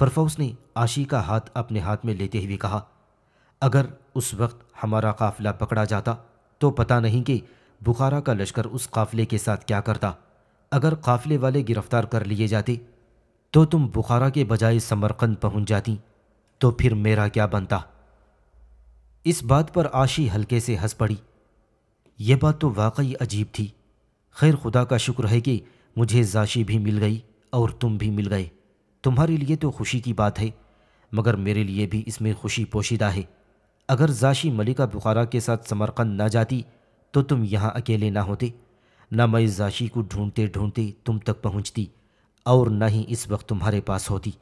फरफौस ने आशी का हाथ अपने हाथ में लेते हुए कहा अगर उस वक्त हमारा काफिला पकड़ा जाता तो पता नहीं कि बुखारा का लश्कर उस काफिले के साथ क्या करता अगर काफिले वाले गिरफ्तार कर लिए जाते तो तुम बुखारा के बजाय समरकंद पहुंच जाती तो फिर मेरा क्या बनता इस बात पर आशी हल्के से हंस पड़ी यह बात तो वाकई अजीब थी खैर खुदा का शुक्र है कि मुझे जाशी भी मिल गई और तुम भी मिल गए तुम्हारे लिए तो खुशी की बात है मगर मेरे लिए भी इसमें खुशी पोशीदा है अगर जाशी मलिका बुखारा के साथ समरकंद ना जाती तो तुम यहाँ अकेले ना होते ना मैं जाशी को ढूंढते ढूंढते तुम तक पहुँचती और न ही इस वक्त तुम्हारे पास होती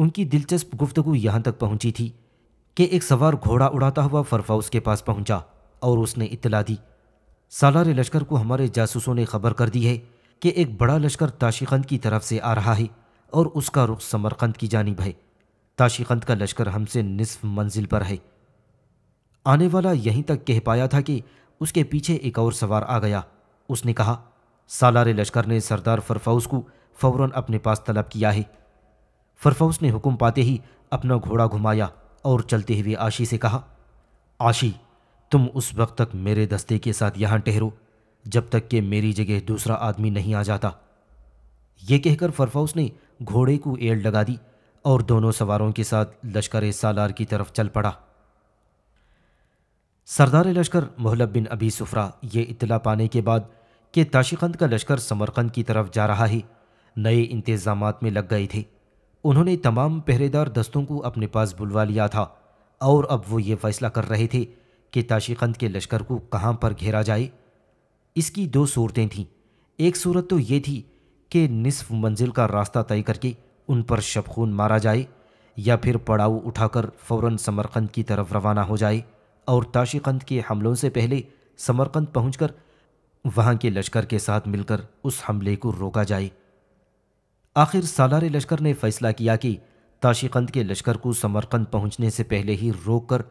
उनकी दिलचस्प गुफ्तगु यहाँ तक पहुँची थी कि एक सवार घोड़ा उड़ाता हुआ फरफा उसके पास पहुँचा और उसने इतला दी सालार लश्कर को हमारे जासूसों ने खबर कर दी है कि एक बड़ा लश्कर ताशीखंद की तरफ से आ रहा है और उसका रुख समरकंद की जानब है ताशीखंद का लश्कर हमसे निसफ मंजिल पर है आने वाला यहीं तक कह पाया था कि उसके पीछे एक और सवार आ गया उसने कहा सालार लश्कर ने सरदार फरफाउस को फौरन अपने पास तलब किया है फरफाउस ने हुक्म पाते ही अपना घोड़ा घुमाया और चलते हुए आशी से कहा आशी तुम उस वक्त तक मेरे दस्ते के साथ यहाँ ठहरो जब तक कि मेरी जगह दूसरा आदमी नहीं आ जाता ये कहकर फरफाउस ने घोड़े को एड़ लगा दी और दोनों सवारों के साथ लश्कर सालार की तरफ चल पड़ा सरदार लश्कर मोहलब बिन अभी सुफरा ये इतला पाने के बाद कि ताशिकंद का लश्कर समरकंद की तरफ जा रहा है नए इंतज़ाम में लग गए थे उन्होंने तमाम पहरेदार दस्तों को अपने पास बुलवा लिया था और अब वो ये फैसला कर रहे थे कि ताशिकंद के लश्कर को कहाँ पर घेरा जाए इसकी दो सूरतें थीं एक सूरत तो ये थी कि निसफ मंजिल का रास्ता तय करके उन पर शबखून मारा जाए या फिर पड़ाव उठाकर फ़ौर समरकंद की तरफ रवाना हो जाए और ताशिकंद के हमलों से पहले समरकंद पहुंचकर वहां के लश्कर के साथ मिलकर उस हमले को रोका जाए आखिर सालार लश्कर ने फैसला किया कि ताशिकंद के लश्कर को समरकंद पहुंचने से पहले ही रोक कर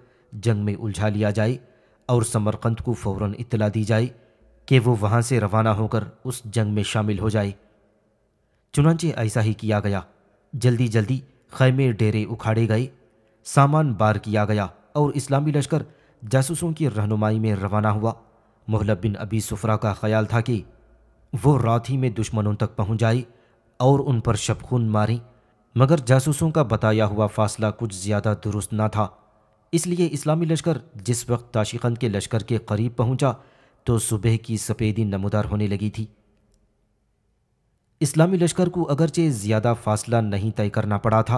जंग में उलझा लिया जाए और समरकंद को फौरन इतला दी जाए कि वो वहां से रवाना होकर उस जंग में शामिल हो जाए चुनाचे ऐसा ही किया गया जल्दी जल्दी खैमे डेरे उखाड़े गए सामान बार किया गया और इस्लामी लश्कर जासूसों की रहनुमाई में रवाना हुआ मोहलब बिन अबी सुफरा का ख्याल था कि वो रात ही में दुश्मनों तक पहुंच जाए और उन पर शबखून मारी मगर जासूसों का बताया हुआ फासला कुछ ज़्यादा दुरुस्त ना था इसलिए इस्लामी लश्कर जिस वक्त ताशिकंद के लश्कर के करीब पहुंचा तो सुबह की सफ़ेदी नमदार होने लगी थी इस्लामी लश्कर को अगरचे ज़्यादा फासला नहीं तय करना पड़ा था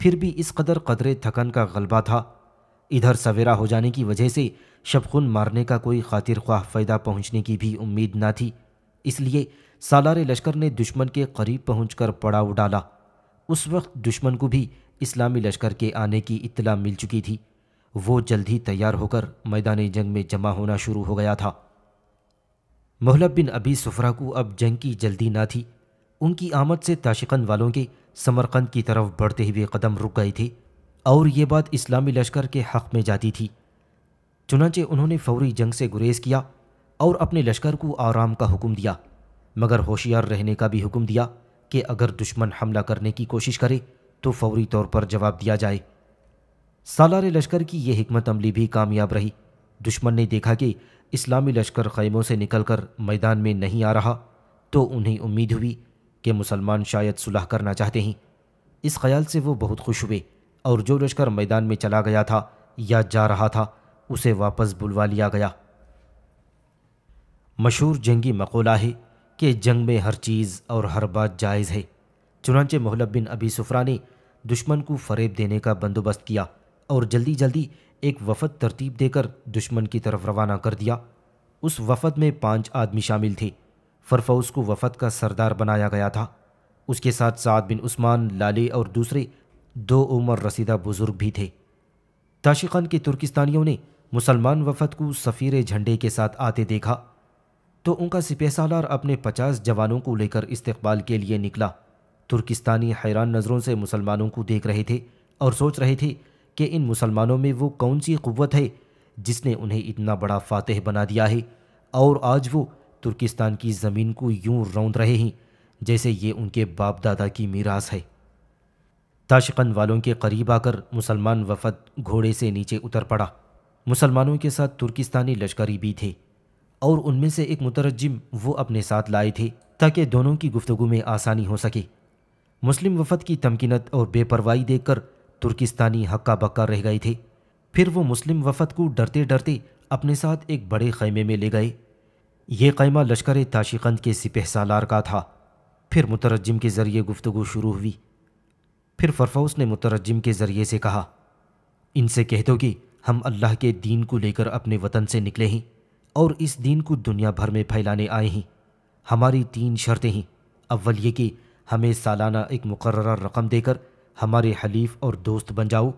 फिर भी इस कदर कदरे थकन का गलबा था इधर सवेरा हो जाने की वजह से शबखुन मारने का कोई खातिर ख्वाह फ़ायदा पहुंचने की भी उम्मीद ना थी इसलिए सालार लश्कर ने दुश्मन के करीब पहुंचकर पड़ाव डाला उस वक्त दुश्मन को भी इस्लामी लश्कर के आने की इतला मिल चुकी थी वो जल्द ही तैयार होकर मैदान जंग में जमा होना शुरू हो गया था मोहलब बिन अबी सुफरा को अब जंग की जल्दी ना थी उनकी आमद से ताशिकन वालों के समरकंद की तरफ बढ़ते हुए कदम रुक गए थे और ये बात इस्लामी लश्कर के हक़ में जाती थी चुनाचे उन्होंने फौरी जंग से गुरेज किया और अपने लश्कर को आराम का हुक्म दिया मगर होशियार रहने का भी हुक्म दिया कि अगर दुश्मन हमला करने की कोशिश करे तो फौरी तौर पर जवाब दिया जाए सालार लश्कर की यह हमत अमली भी कामयाब रही दुश्मन ने देखा कि इस्लामी लश्कर खैमों से निकलकर मैदान में नहीं आ रहा तो उन्हें उम्मीद हुई कि मुसलमान शायद सुलह करना चाहते हैं इस ख्याल से वो बहुत खुश हुए और जो लश्कर मैदान में चला गया था या जा रहा था उसे वापस बुलवा लिया गया मशहूर जंगी मकोला है कि जंग में हर चीज़ और हर बात जायज़ है चुनाचे मोहलब बिन अभी सुफरा ने दुश्मन को फरेब देने का बंदोबस्त किया और जल्दी जल्दी एक वफद तरतीब देकर दुश्मन की तरफ रवाना कर दिया उस वफद में पांच आदमी शामिल थे फरफौज को वफद का सरदार बनाया गया था उसके साथ साद बिन उस्मान लाले और दूसरे दो उम्र रसीदा बुजुर्ग भी थे ताशिकन के तुर्किस्तानियों ने मुसलमान वफद को सफ़ीर झंडे के साथ आते देखा तो उनका सिपह सालार अपने पचास जवानों को लेकर इस्तकबाल के लिए निकला तुर्किस्तानी हैरान नज़रों से मुसलमानों को देख रहे थे और सोच रहे थे कि इन मुसलमानों में वो कौन सी क़वत है जिसने उन्हें इतना बड़ा फातह बना दिया है और आज वो तुर्किस्तान की ज़मीन को यूं रौंद रहे हैं जैसे ये उनके बाप दादा की मीरास है ताशिकन वालों के करीब आकर मुसलमान वफद घोड़े से नीचे उतर पड़ा मुसलमानों के साथ तुर्किस्तानी लश्करी भी थे और उनमें से एक मुतरजम वो अपने साथ लाए थे ताकि दोनों की गुफ्तु में आसानी हो सके मुस्लिम वफद की तमकिनत और बेपरवाही देखकर तुर्किस्तानी हक्का बक्का रह गए थे फिर वो मुस्लिम वफद को डरते डरते अपने साथ एक बड़े ख़ैमे में ले गए ये ख़ैमा लश्कर ताशिकंद के सिपह सालार का था फिर मुतरजम के ज़रिए गुफ्तु शुरू हुई फिर फरफाउस ने मुतरजम के ज़रिए से कहा इनसे कह दो कि हम अल्लाह के दीन को लेकर अपने वतन से निकले हैं और इस दीन को दुनिया भर में फैलाने आए हैं हमारी तीन शर्तें हैं अव्वल ये कि हमें सालाना एक मुकर रकम देकर हमारे हलीफ और दोस्त बन जाओ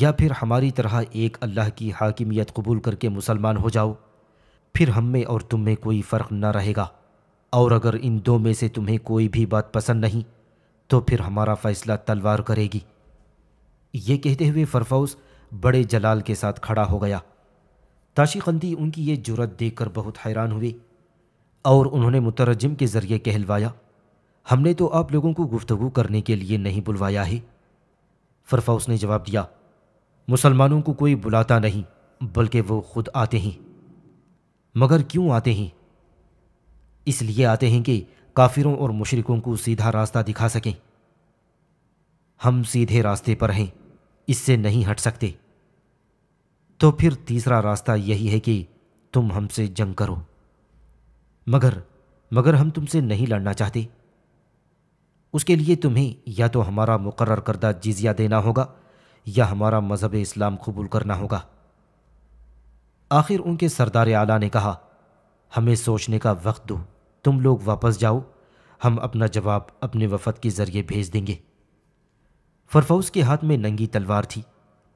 या फिर हमारी तरह एक अल्लाह की हाकिमियत कबूल करके मुसलमान हो जाओ फिर हम में और तुम में कोई फ़र्क न रहेगा और अगर इन दो में से तुम्हें कोई भी बात पसंद नहीं तो फिर हमारा फ़ैसला तलवार करेगी ये कहते हुए फरफौस बड़े जलाल के साथ खड़ा हो गया खंदी उनकी ये जरूरत देखकर बहुत हैरान हुए और उन्होंने मुतरजम के ज़रिए कहलवाया हमने तो आप लोगों को गुफ्तगु करने के लिए नहीं बुलवाया है फरफौज ने जवाब दिया मुसलमानों को कोई बुलाता नहीं बल्कि वो खुद आते हैं मगर क्यों आते हैं इसलिए आते हैं कि काफिरों और मुशरकों को सीधा रास्ता दिखा सकें हम सीधे रास्ते पर हैं इससे नहीं हट सकते तो फिर तीसरा रास्ता यही है कि तुम हमसे जंग करो मगर मगर हम तुमसे नहीं लड़ना चाहते उसके लिए तुम्हें या तो हमारा मुकर करदा जिजिया देना होगा या हमारा मज़हब इस्लाम कबूल करना होगा आखिर उनके सरदार आला ने कहा हमें सोचने का वक्त दो तुम लोग वापस जाओ हम अपना जवाब अपने वफद के ज़रिए भेज देंगे फरफौज के हाथ में नंगी तलवार थी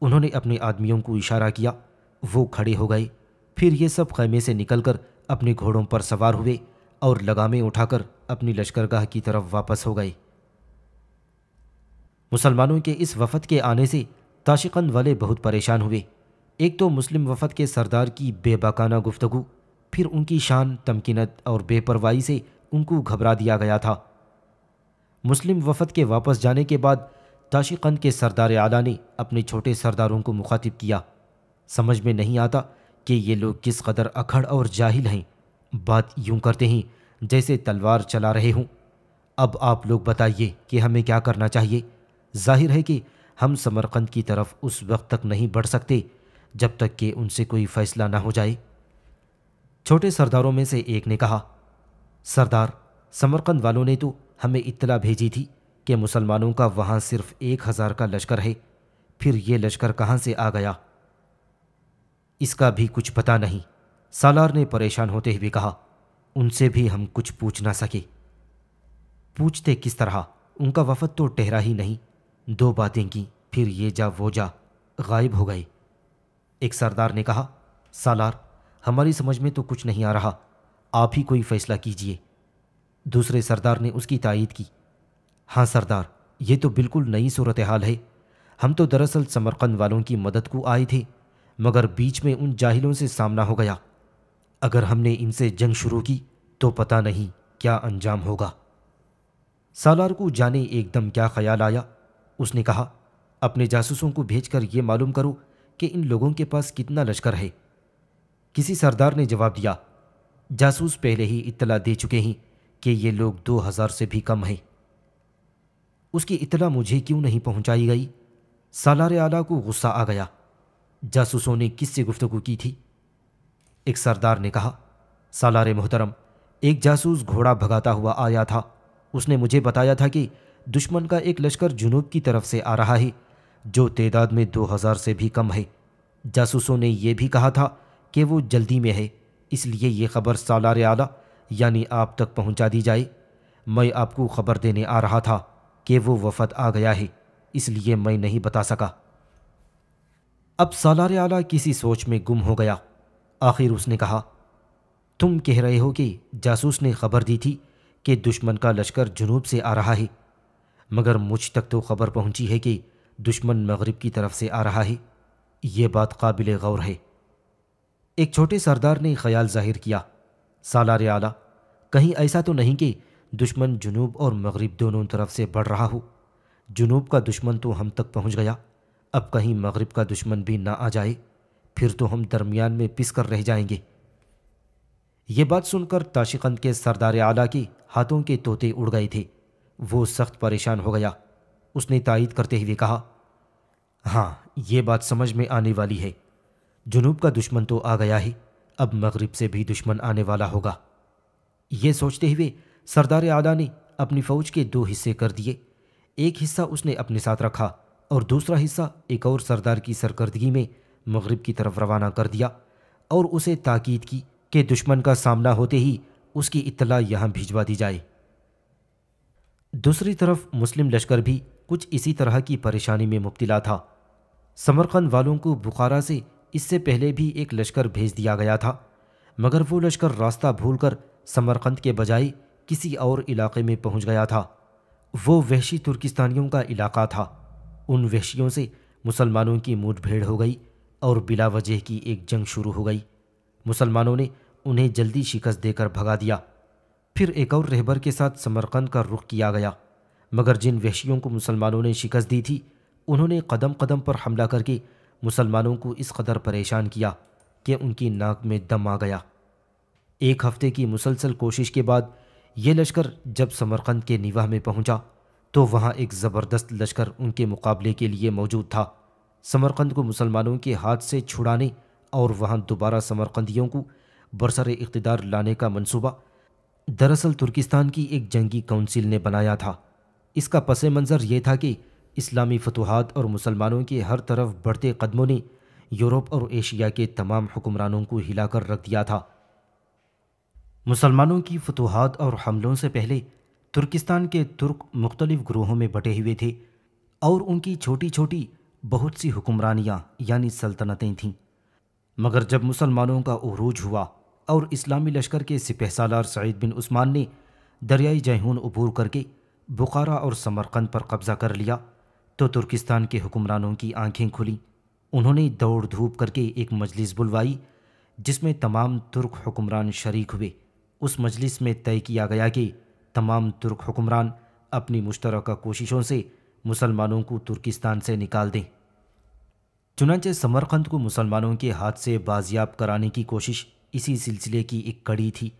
उन्होंने अपने आदमियों को इशारा किया वो खड़े हो गए फिर ये सब खैमे से निकलकर अपने घोड़ों पर सवार हुए और लगामें उठाकर अपनी लश्करगाह की तरफ वापस हो गए मुसलमानों के इस वफद के आने से ताशिकंद वाले बहुत परेशान हुए एक तो मुस्लिम वफद के सरदार की बेबाकाना गुफ्तगु फिर उनकी शान तमकिनत और बेपरवाही से उनको घबरा दिया गया था मुस्लिम वफद के वापस जाने के बाद ताशिकंद के सरदार आला ने अपने छोटे सरदारों को मुखातिब किया समझ में नहीं आता कि ये लोग किस कदर अखड़ और जाहिल हैं बात यूं करते हैं जैसे तलवार चला रहे हों अब आप लोग बताइए कि हमें क्या करना चाहिए जाहिर है कि हम समरकंद की तरफ उस वक्त तक नहीं बढ़ सकते जब तक कि उनसे कोई फ़ैसला ना हो जाए छोटे सरदारों में से एक ने कहा सरदार समरकंद वालों ने तो हमें इतला भेजी थी कि मुसलमानों का वहाँ सिर्फ एक हज़ार का लश्कर है फिर ये लश्कर कहाँ से आ गया इसका भी कुछ पता नहीं सालार ने परेशान होते हुए कहा उनसे भी हम कुछ पूछ ना सके पूछते किस तरह उनका वफद तो ठहरा ही नहीं दो बातें की फिर ये जा वो जा गायब हो गए एक सरदार ने कहा सालार हमारी समझ में तो कुछ नहीं आ रहा आप ही कोई फैसला कीजिए दूसरे सरदार ने उसकी तायद की हाँ सरदार ये तो बिल्कुल नई सूरत हाल है हम तो दरअसल समरकंद वालों की मदद को आए थे मगर बीच में उन जाहिलों से सामना हो गया अगर हमने इनसे जंग शुरू की तो पता नहीं क्या अंजाम होगा सालार को जाने एकदम क्या ख्याल आया उसने कहा अपने जासूसों को भेजकर ये मालूम करो कि इन लोगों के पास कितना लश्कर है किसी सरदार ने जवाब दिया जासूस पहले ही इतला दे चुके हैं कि ये लोग दो हज़ार से भी कम हैं उसकी इतला मुझे क्यों नहीं पहुंचाई गई सालार आला को गुस्सा आ गया जासूसों ने किससे गुफ्तगु की थी एक सरदार ने कहा सालार मोहतरम एक जासूस घोड़ा भगाता हुआ आया था उसने मुझे बताया था कि दुश्मन का एक लश्कर जुनूब की तरफ से आ रहा है जो तादाद में दो हज़ार से भी कम है जासूसों ने यह भी कहा था कि वो जल्दी में है इसलिए ये खबर सालार आला यानी आप तक पहुंचा दी जाए मैं आपको खबर देने आ रहा था कि वो वफद आ गया है इसलिए मैं नहीं बता सका अब सालार आला किसी सोच में गुम हो गया आखिर उसने कहा तुम कह रहे हो कि जासूस ने खबर दी थी कि दुश्मन का लश्कर जुनूब से आ रहा है मगर मुझ तक तो खबर पहुंची है कि दुश्मन मगरिब की तरफ से आ रहा है ये बात काबिल गौर है एक छोटे सरदार ने ख्याल जाहिर किया सालार आला कहीं ऐसा तो नहीं कि दुश्मन जुनूब और मगरिब दोनों तरफ से बढ़ रहा हो जुनूब का दुश्मन तो हम तक पहुंच गया अब कहीं मगरिब का दुश्मन भी ना आ जाए फिर तो हम दरमियान में पिस कर रह जाएंगे ये बात सुनकर ताशिकंद के सरदार आला की हाथों के तोते उड़ गए थे वो सख्त परेशान हो गया उसने तायद करते हुए कहा हाँ ये बात समझ में आने वाली है जुनूब का दुश्मन तो आ गया ही अब मगरिब से भी दुश्मन आने वाला होगा ये सोचते हुए सरदार आला ने अपनी फ़ौज के दो हिस्से कर दिए एक हिस्सा उसने अपने साथ रखा और दूसरा हिस्सा एक और सरदार की सरकर्दगी में मगरब की तरफ रवाना कर दिया और उसे ताकीद की कि दुश्मन का सामना होते ही उसकी इतला यहाँ भिजवा दी जाए दूसरी तरफ मुस्लिम लश्कर भी कुछ इसी तरह की परेशानी में मुब्तिला था समरकंद वालों को बुखारा से इससे पहले भी एक लश्कर भेज दिया गया था मगर वो लश्कर रास्ता भूलकर समरकंद के बजाय किसी और इलाके में पहुंच गया था वो वहशी तुर्किस्तानियों का इलाका था उन वहशियों से मुसलमानों की मुठभेड़ हो गई और बिला वजह की एक जंग शुरू हो गई मुसलमानों ने उन्हें जल्दी शिकस्त देकर भगा दिया फिर एक और रहबर के साथ समरकंद का रुख किया गया मगर जिन वहशियों को मुसलमानों ने शिकस्त दी थी उन्होंने कदम कदम पर हमला करके मुसलमानों को इस कदर परेशान किया कि उनकी नाक में दम आ गया एक हफ्ते की मुसलसल कोशिश के बाद यह लश्कर जब समरकंद के निवाह में पहुंचा तो वहाँ एक ज़बरदस्त लश्कर उनके मुकाबले के लिए मौजूद था समरकंद को मुसलमानों के हाथ से छुड़ाने और वहाँ दोबारा समरकंदियों को बरसर इकतदार लाने का मंसूबा दरअसल तुर्किस्तान की एक जंगी काउंसिल ने बनाया था इसका पस मंज़र ये था कि इस्लामी फतूहत और मुसलमानों के हर तरफ बढ़ते कदमों ने यूरोप और एशिया के तमाम हुक्मरानों को हिलाकर रख दिया था मुसलमानों की फतवाहत और हमलों से पहले तुर्किस्तान के तुर्क मुख्तलिफ ग्रोहों में बटे हुए थे और उनकी छोटी छोटी बहुत सी हुक्मरानियाँ यानी सल्तनतें थीं मगर जब मुसलमानों का उरूज हुआ और इस्लामी लश्कर के सिपहसालार सईद बिन उस्मान ने दरियाई जहून अबूर करके बुखारा और समरकंद पर कब्ज़ा कर लिया तो तुर्किस्तान के हुक्मरानों की आंखें खुली उन्होंने दौड़ धूप करके एक मजलिस बुलवाई जिसमें तमाम तुर्क हुक्मरान शरीक हुए उस मजलिस में तय किया गया कि तमाम तुर्क हुक्मरान अपनी मुश्तरक कोशिशों से मुसलमानों को तुर्किस्तान से निकाल दें चुनाचे समरकंद को मुसलमानों के हाथ से बाजियाब कराने की कोशिश इसी सिलसिले की एक कड़ी थी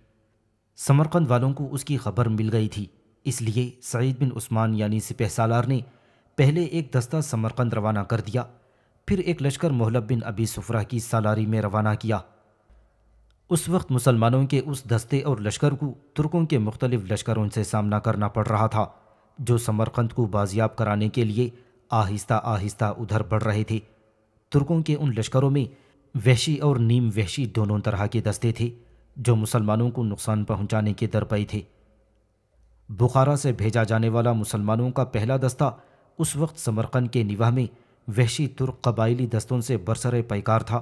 समरकंद वालों को उसकी खबर मिल गई थी इसलिए सईद बिन उस्मान यानी सिपह सालार ने पहले एक दस्ता समरकंद रवाना कर दिया फिर एक लश्कर मोहलब बिन अबी सुफरा की सालारी में रवाना किया उस वक्त मुसलमानों के उस दस्ते और लश्कर को तुर्कों के मुख्तलिफ लश्करों से सामना करना पड़ रहा था जो समरकंद को बाजियाब कराने के लिए आहिस्ता आहिस्ता उधर बढ़ रहे थे तुर्कों के उन लश्करों में वहशी और नीम वहशी दोनों तरह के दस्ते थे जो मुसलमानों को नुकसान पहुंचाने के दरपई थे बुखारा से भेजा जाने वाला मुसलमानों का पहला दस्ता उस वक्त समरकंद के निवाह में वहशी तुर्क कबायली दस्तों से बरसर पैकार था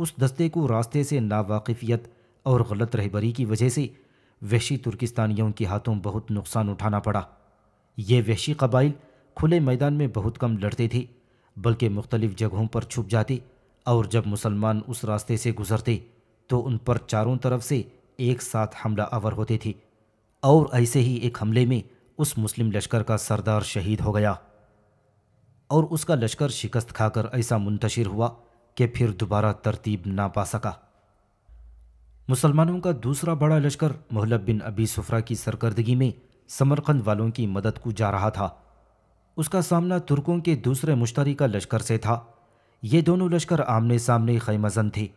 उस दस्ते को रास्ते से नावाकफियत और गलत रहबरी की वजह से वहशी तुर्किस्तानियों के हाथों बहुत नुकसान उठाना पड़ा ये वहशी कबाइल खुले मैदान में बहुत कम लड़ते थे बल्कि मुख्तलिफ़ जगहों पर छुप जाते और जब मुसलमान उस रास्ते से गुजरते तो उन पर चारों तरफ से एक साथ हमला आवर होते थे और ऐसे ही एक हमले में उस मुस्लिम लश्कर का सरदार शहीद हो गया और उसका लश्कर शिकस्त खाकर ऐसा मुंतशिर हुआ कि फिर दोबारा तरतीब ना पा सका मुसलमानों का दूसरा बड़ा लश्कर मोहलब बिन अबी सुफरा की सरकर्दगी में समरकंद वालों की मदद को जा रहा था उसका सामना तुर्कों के दूसरे मुश्तरका लश्कर से था ये दोनों लश्कर आमने सामने खैमजन थे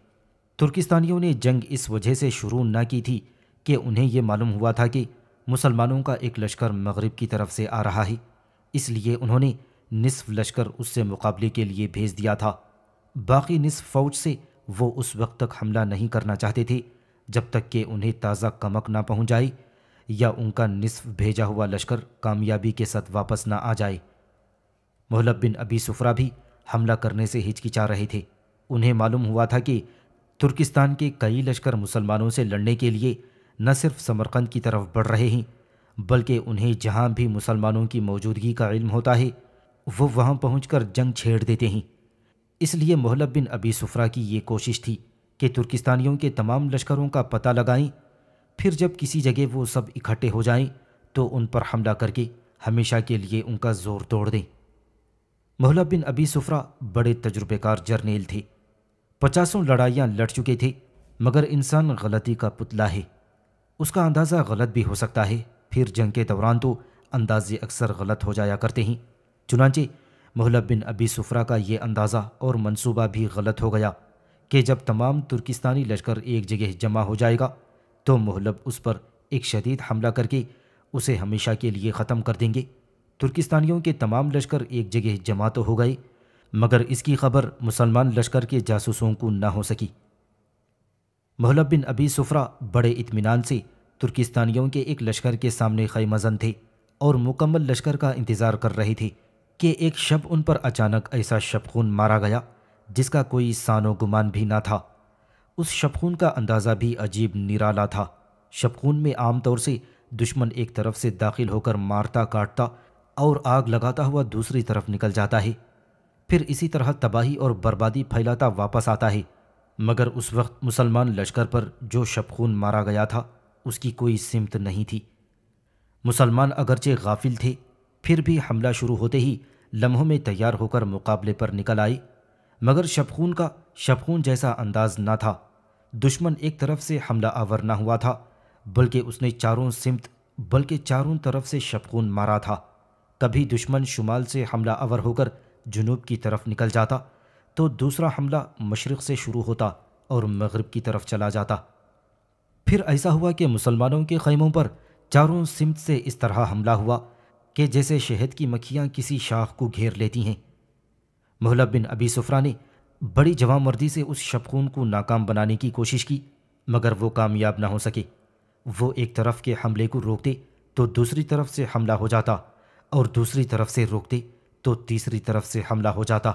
तुर्किस्तानियों ने जंग इस वजह से शुरू ना की थी कि उन्हें यह मालूम हुआ था कि मुसलमानों का एक लश्कर मगरब की तरफ से आ रहा है इसलिए उन्होंने निसफ लश्कर उससे मुकाबले के लिए भेज दिया था बाकी निसफ फौज से वो उस वक्त तक हमला नहीं करना चाहते थे जब तक कि उन्हें ताज़ा कमक ना पहुँच जाए या उनका निसफ भेजा हुआ लश्कर कामयाबी के साथ वापस ना आ जाए मोहलब बिन अबी सुफरा भी हमला करने से हिचकिचा रहे थे उन्हें मालूम हुआ था कि तुर्किस्तान के कई लश्कर मुसलमानों से लड़ने के लिए न सिर्फ समरकंद की तरफ बढ़ रहे हैं बल्कि उन्हें जहाँ भी मुसलमानों की मौजूदगी का इल्म होता है वो वहाँ पहुँच जंग छेड़ देते हैं इसलिए मोहलब बिन अबी सुफरा की ये कोशिश थी कि तुर्किस्तानियों के तमाम लश्करों का पता लगाएं फिर जब किसी जगह वो सब इकट्ठे हो जाएं तो उन पर हमला करके हमेशा के लिए उनका जोर तोड़ दें मोहलब बिन अबी सुफरा बड़े तजुर्बेकार जर्नेल थे पचासों लड़ाइयाँ लड़ चुके थे मगर इंसान गलती का पुतला है उसका अंदाज़ा गलत भी हो सकता है फिर जंग के दौरान तो अंदाजे अक्सर गलत हो जाया करते हैं चुनाचे महलब बिन अबी सुफरा का ये अंदाज़ा और मंसूबा भी गलत हो गया कि जब तमाम तुर्किस्तानी लश्कर एक जगह जमा हो जाएगा तो महलब उस पर एक शदीद हमला करके उसे हमेशा के लिए ख़त्म कर देंगे तुर्किस्तानियों के तमाम लश्कर एक जगह जमा तो हो गए मगर इसकी खबर मुसलमान लश्कर के जासूसों को ना हो सकी महलब बिन अबी सुफरा बड़े इतमान से तुर्किस्तानियों के एक लश्कर के सामने खैमजन थे और मुकम्मल लश्कर का इंतज़ार कर रहे थे कि एक शब उन पर अचानक ऐसा शबखून मारा गया जिसका कोई सानो गुमान भी ना था उस शबखून का अंदाज़ा भी अजीब निराला था शबखून में आमतौर से दुश्मन एक तरफ से दाखिल होकर मारता काटता और आग लगाता हुआ दूसरी तरफ निकल जाता है फिर इसी तरह तबाही और बर्बादी फैलाता वापस आता है मगर उस वक्त मुसलमान लश्कर पर जो शबखून मारा गया था उसकी कोई सिमत नहीं थी मुसलमान अगरचे गाफिल थे फिर भी हमला शुरू होते ही लम्हों में तैयार होकर मुकाबले पर निकल आई मगर शबखून का शबखून जैसा अंदाज ना था दुश्मन एक तरफ से हमला आवर ना हुआ था बल्कि उसने चारों सिमत बल्कि चारों तरफ से शबखून मारा था कभी दुश्मन शुमाल से हमला आवर होकर जुनूब की तरफ निकल जाता तो दूसरा हमला मशरक़ से शुरू होता और मगरब की तरफ चला जाता फिर ऐसा हुआ कि मुसलमानों के ख़ैमों पर चारों सिमत से इस तरह हमला हुआ कि जैसे शहद की मक्खियां किसी शाख को घेर लेती हैं महलब बिन अबी सुफरा ने बड़ी मर्दी से उस शबखून को नाकाम बनाने की कोशिश की मगर वो कामयाब ना हो सके वो एक तरफ के हमले को रोकते तो दूसरी तरफ से हमला हो जाता और दूसरी तरफ से रोकते तो तीसरी तरफ से हमला हो जाता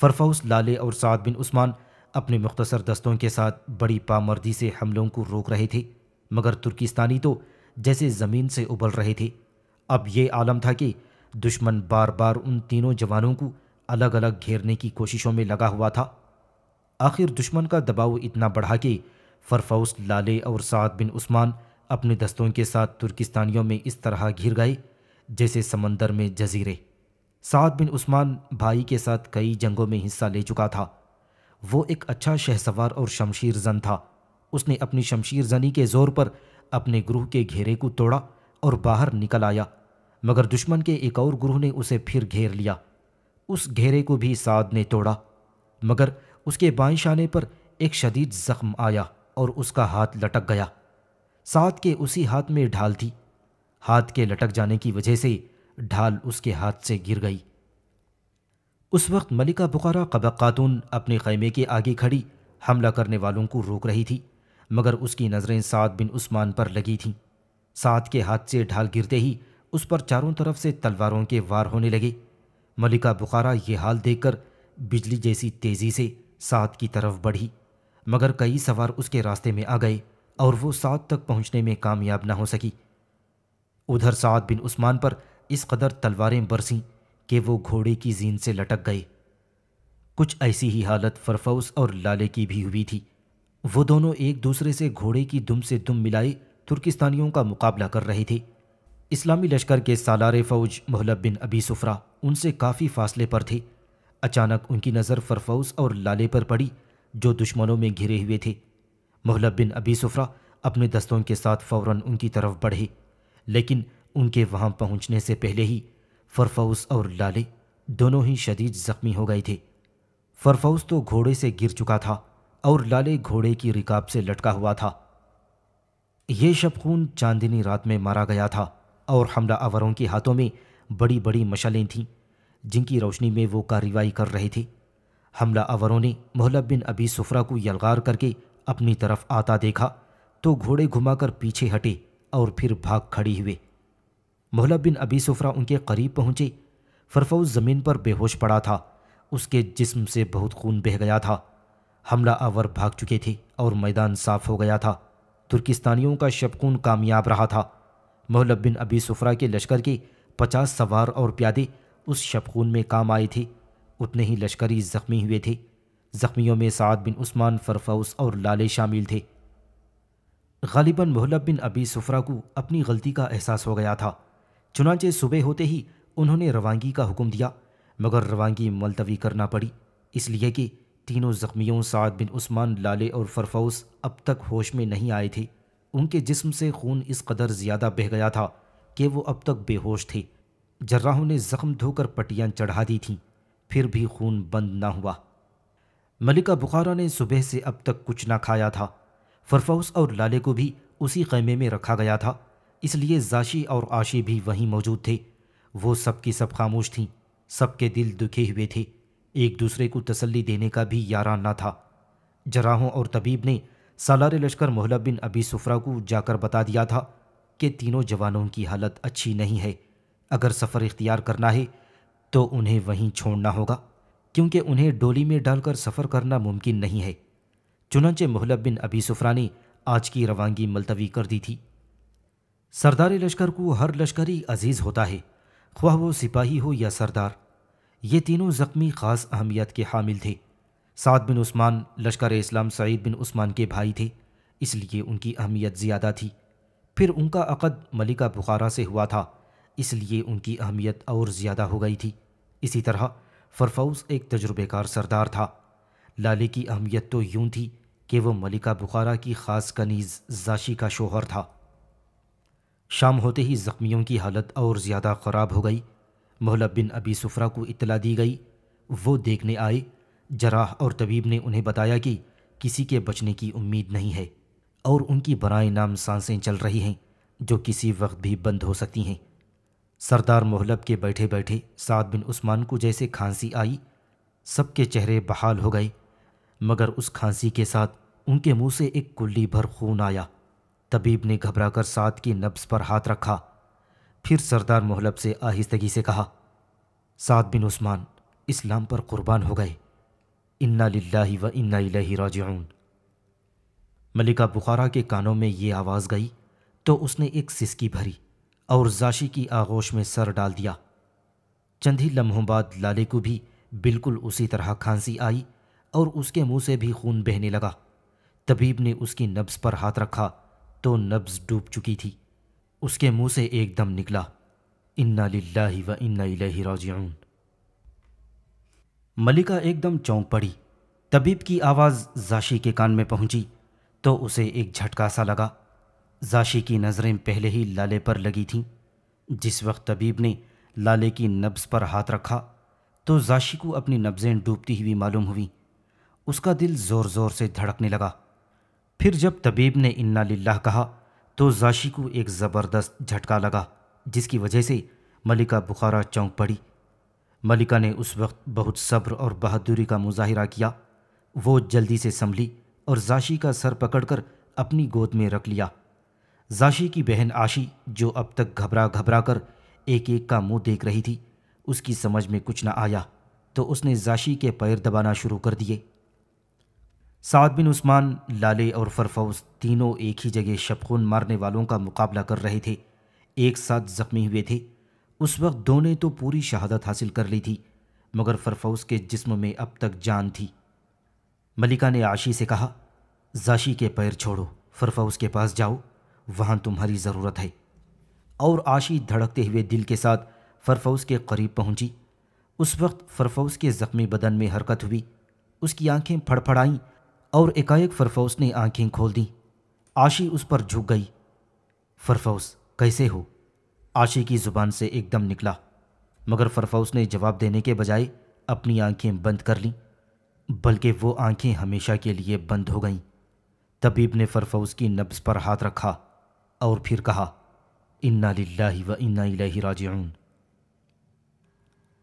फरफौस लाले और साद बिन उस्मान अपने मुख्तसर दस्तों के साथ बड़ी पामर्दी से हमलों को रोक रहे थे मगर तुर्किस्तानी तो जैसे ज़मीन से उबल रहे थे अब ये आलम था कि दुश्मन बार बार उन तीनों जवानों को अलग अलग घेरने की कोशिशों में लगा हुआ था आखिर दुश्मन का दबाव इतना बढ़ा कि फरफौस लाले और साद बिन उस्मान अपने दस्तों के साथ तुर्किस्तानियों में इस तरह घिर गए जैसे समंदर में जजीरे साद बिन उस्मान भाई के साथ कई जंगों में हिस्सा ले चुका था वो एक अच्छा शहसवार और शमशीर जन था उसने अपनी शमशीर जनी के जोर पर अपने ग्रुह के घेरे को तोड़ा और बाहर निकल आया मगर दुश्मन के एक और गुरु ने उसे फिर घेर लिया उस घेरे को भी साद ने तोड़ा मगर उसके बाएं शाने पर एक शदीद जख्म आया और उसका हाथ लटक गया साद के उसी हाथ में ढाल थी हाथ के लटक जाने की वजह से ढाल उसके हाथ से गिर गई उस वक्त मलिका बुखारा कबक खातून अपने खैमे के आगे खड़ी हमला करने वालों को रोक रही थी मगर उसकी नज़रें साद बिन उस्मान पर लगी थीं साद के हाथ से ढाल गिरते ही उस पर चारों तरफ से तलवारों के वार होने लगे मलिका बुखारा ये हाल देखकर बिजली जैसी तेज़ी से सात की तरफ बढ़ी मगर कई सवार उसके रास्ते में आ गए और वो सात तक पहुंचने में कामयाब ना हो सकी उधर सात बिन उस्मान पर इस कदर तलवारें बरसीं कि वो घोड़े की जीन से लटक गए कुछ ऐसी ही हालत फरफौस और लाले की भी हुई थी वो दोनों एक दूसरे से घोड़े की दुम से दुम मिलाए तुर्किस्तानियों का मुकाबला कर रहे थे इस्लामी लश्कर के सालार फ़ौज मोहलब बिन अबी सुफरा उनसे काफ़ी फासले पर थे अचानक उनकी नज़र फरफौस और लाले पर पड़ी जो दुश्मनों में घिरे हुए थे मोहलब बिन अबी सुफरा अपने दस्तों के साथ फ़ौर उनकी तरफ बढ़े लेकिन उनके वहाँ पहुँचने से पहले ही फरफौस और लाले दोनों ही शदीद ज़ख्मी हो गए थे फरफौस तो घोड़े से गिर चुका था और लाले घोड़े की रिकाब से लटका हुआ था यह शब खून चांदनी रात में मारा गया था और हमला आवरों के हाथों में बड़ी बड़ी मशालें थीं जिनकी रोशनी में वो कार्रवाई कर रहे थे हमला आवरों ने मोहलब बिन अबी सुफरा को यलगार करके अपनी तरफ आता देखा तो घोड़े घुमाकर पीछे हटे और फिर भाग खड़ी हुए मोहलब बिन अबी सुफरा उनके करीब पहुँचे फरफौज ज़मीन पर बेहोश पड़ा था उसके जिस्म से बहुत खून बह गया था हमला आवर भाग चुके थे और मैदान साफ हो गया था तुर्किस्तानियों का शबकून कामयाब रहा था मोहलब बिन अबी सुफरा के लश्कर की पचास सवार और प्यादे उस शबखून में काम आई थी उतने ही लश्करी ज़ख्मी हुए थे ज़ख्मियों में साद बिन उस्मान फरफाउस और लाले शामिल थे गालिबा मोहलब बिन अबी सुफरा को अपनी गलती का एहसास हो गया था चुनाचे सुबह होते ही उन्होंने रवानगी का हुक्म दिया मगर रवानगी मुलतवी करना पड़ी इसलिए कि तीनों ज़ख्मियों साद बिन उस्मान लाले और फरफाउस अब तक होश में नहीं आए थे उनके जिस्म से खून इस कदर ज़्यादा बह गया था कि वो अब तक बेहोश थे जर्राहों ने ज़ख्म धोकर पट्टियां चढ़ा दी थीं फिर भी खून बंद ना हुआ मलिका बुखारा ने सुबह से अब तक कुछ ना खाया था फरफौस और लाले को भी उसी खैमे में रखा गया था इसलिए जाशी और आशी भी वहीं मौजूद थे वो सबकी सब खामोश थीं सबके दिल दुखे हुए थे एक दूसरे को तसल्ली देने का भी यारा ना था जराहों और तबीब ने सालार लश्कर मोहलब बिन अबी सुफरा को जाकर बता दिया था कि तीनों जवानों की हालत अच्छी नहीं है अगर सफ़र इख्तियार करना है तो उन्हें वहीं छोड़ना होगा क्योंकि उन्हें डोली में डालकर सफ़र करना मुमकिन नहीं है चुनाचे मोहलब बिन अबी सुफरा ने आज की रवानगी मुलतवी कर दी थी सरदार लश्कर को हर लश्कर ही अजीज़ होता है ख्वाह वो सिपाही हो या सरदार ये तीनों ज़ख्मी ख़ास अहमियत के हामिल थे सात बिन उस्मान लश्कर इस्लाम सईद बिन उस्मान के भाई थे इसलिए उनकी अहमियत ज़्यादा थी फिर उनका अक़द मलिका बुखारा से हुआ था इसलिए उनकी अहमियत और ज़्यादा हो गई थी इसी तरह फरफौज एक तजुर्बेकार सरदार था लाले की अहमियत तो यूं थी कि वह मलिका बुखारा की ख़ास कनीज़ जाशी का शोहर था शाम होते ही ज़ख्मियों की हालत और ज़्यादा ख़राब हो गई मोहलब बिन अबी सुफरा को इतला दी गई वो देखने आए जराह और तबीब ने उन्हें बताया कि किसी के बचने की उम्मीद नहीं है और उनकी बनाए नाम सांसें चल रही हैं जो किसी वक्त भी बंद हो सकती हैं सरदार मोहलब के बैठे बैठे साद बिन उस्मान को जैसे खांसी आई सबके चेहरे बहाल हो गए मगर उस खांसी के साथ उनके मुंह से एक कुल्ली भर खून आया तबीब ने घबराकर साद की नब्स पर हाथ रखा फिर सरदार मोहलब से आहिस्तगी से कहा साद बिन उस्मान इस्लाम पर कुर्बान हो गए इन्ना लिल्लाही व इन्ना लही राजून मलिका बुखारा के कानों में ये आवाज़ गई तो उसने एक सिसकी भरी और जाशी की आगोश में सर डाल दिया चंद ही लम्हों बाद लाले को भी बिल्कुल उसी तरह खांसी आई और उसके मुंह से भी खून बहने लगा तबीब ने उसकी नब्ज़ पर हाथ रखा तो नब्ज़ डूब चुकी थी उसके मुंह से एक दम निकला इन्ना लाही व इन्ना लही राजिऊन मलिका एकदम चौंक पड़ी तबीब की आवाज़ जाशी के कान में पहुंची तो उसे एक झटका सा लगा जाशी की नज़रें पहले ही लाले पर लगी थीं जिस वक्त तबीब ने लाले की नब्ज़ पर हाथ रखा तो जाशी को अपनी नब्ज़ें डूबती हुई मालूम हुई उसका दिल ज़ोर ज़ोर से धड़कने लगा फिर जब तबीब ने इन्ना लिल्लाह कहा तो जाशी को एक ज़बरदस्त झटका लगा जिसकी वजह से मलिका बुखारा चौंक पड़ी मलिका ने उस वक्त बहुत सब्र और बहादुरी का मुजाहरा किया वो जल्दी से संभली और जाशी का सर पकड़कर अपनी गोद में रख लिया जाशी की बहन आशी जो अब तक घबरा घबरा कर एक एक का मुंह देख रही थी उसकी समझ में कुछ न आया तो उसने जाशी के पैर दबाना शुरू कर दिए साद बिन उस्मान लाले और फरफौज तीनों एक ही जगह शबखून मारने वालों का मुकाबला कर रहे थे एक साथ जख्मी हुए थे उस वक्त दो ने तो पूरी शहादत हासिल कर ली थी मगर फरफौस के जिस्म में अब तक जान थी मलिका ने आशी से कहा जाशी के पैर छोड़ो फरफौस के पास जाओ वहाँ तुम्हारी ज़रूरत है और आशी धड़कते हुए दिल के साथ फरफौस के करीब पहुँची उस वक्त फरफौस के ज़ख्मी बदन में हरकत हुई उसकी आंखें फड़फड़ाईं और एकाएक फरफौस ने आंखें खोल दीं आशी उस पर झुक गई फरफौस कैसे हो आशी की ज़ुबान से एकदम निकला मगर फरफाउस ने जवाब देने के बजाय अपनी आंखें बंद कर लीं बल्कि वो आंखें हमेशा के लिए बंद हो गईं तबीब ने फरफाउस की नब्स पर हाथ रखा और फिर कहा इन्ना लिल्लाहि व इन्ना इलैहि राजिऊन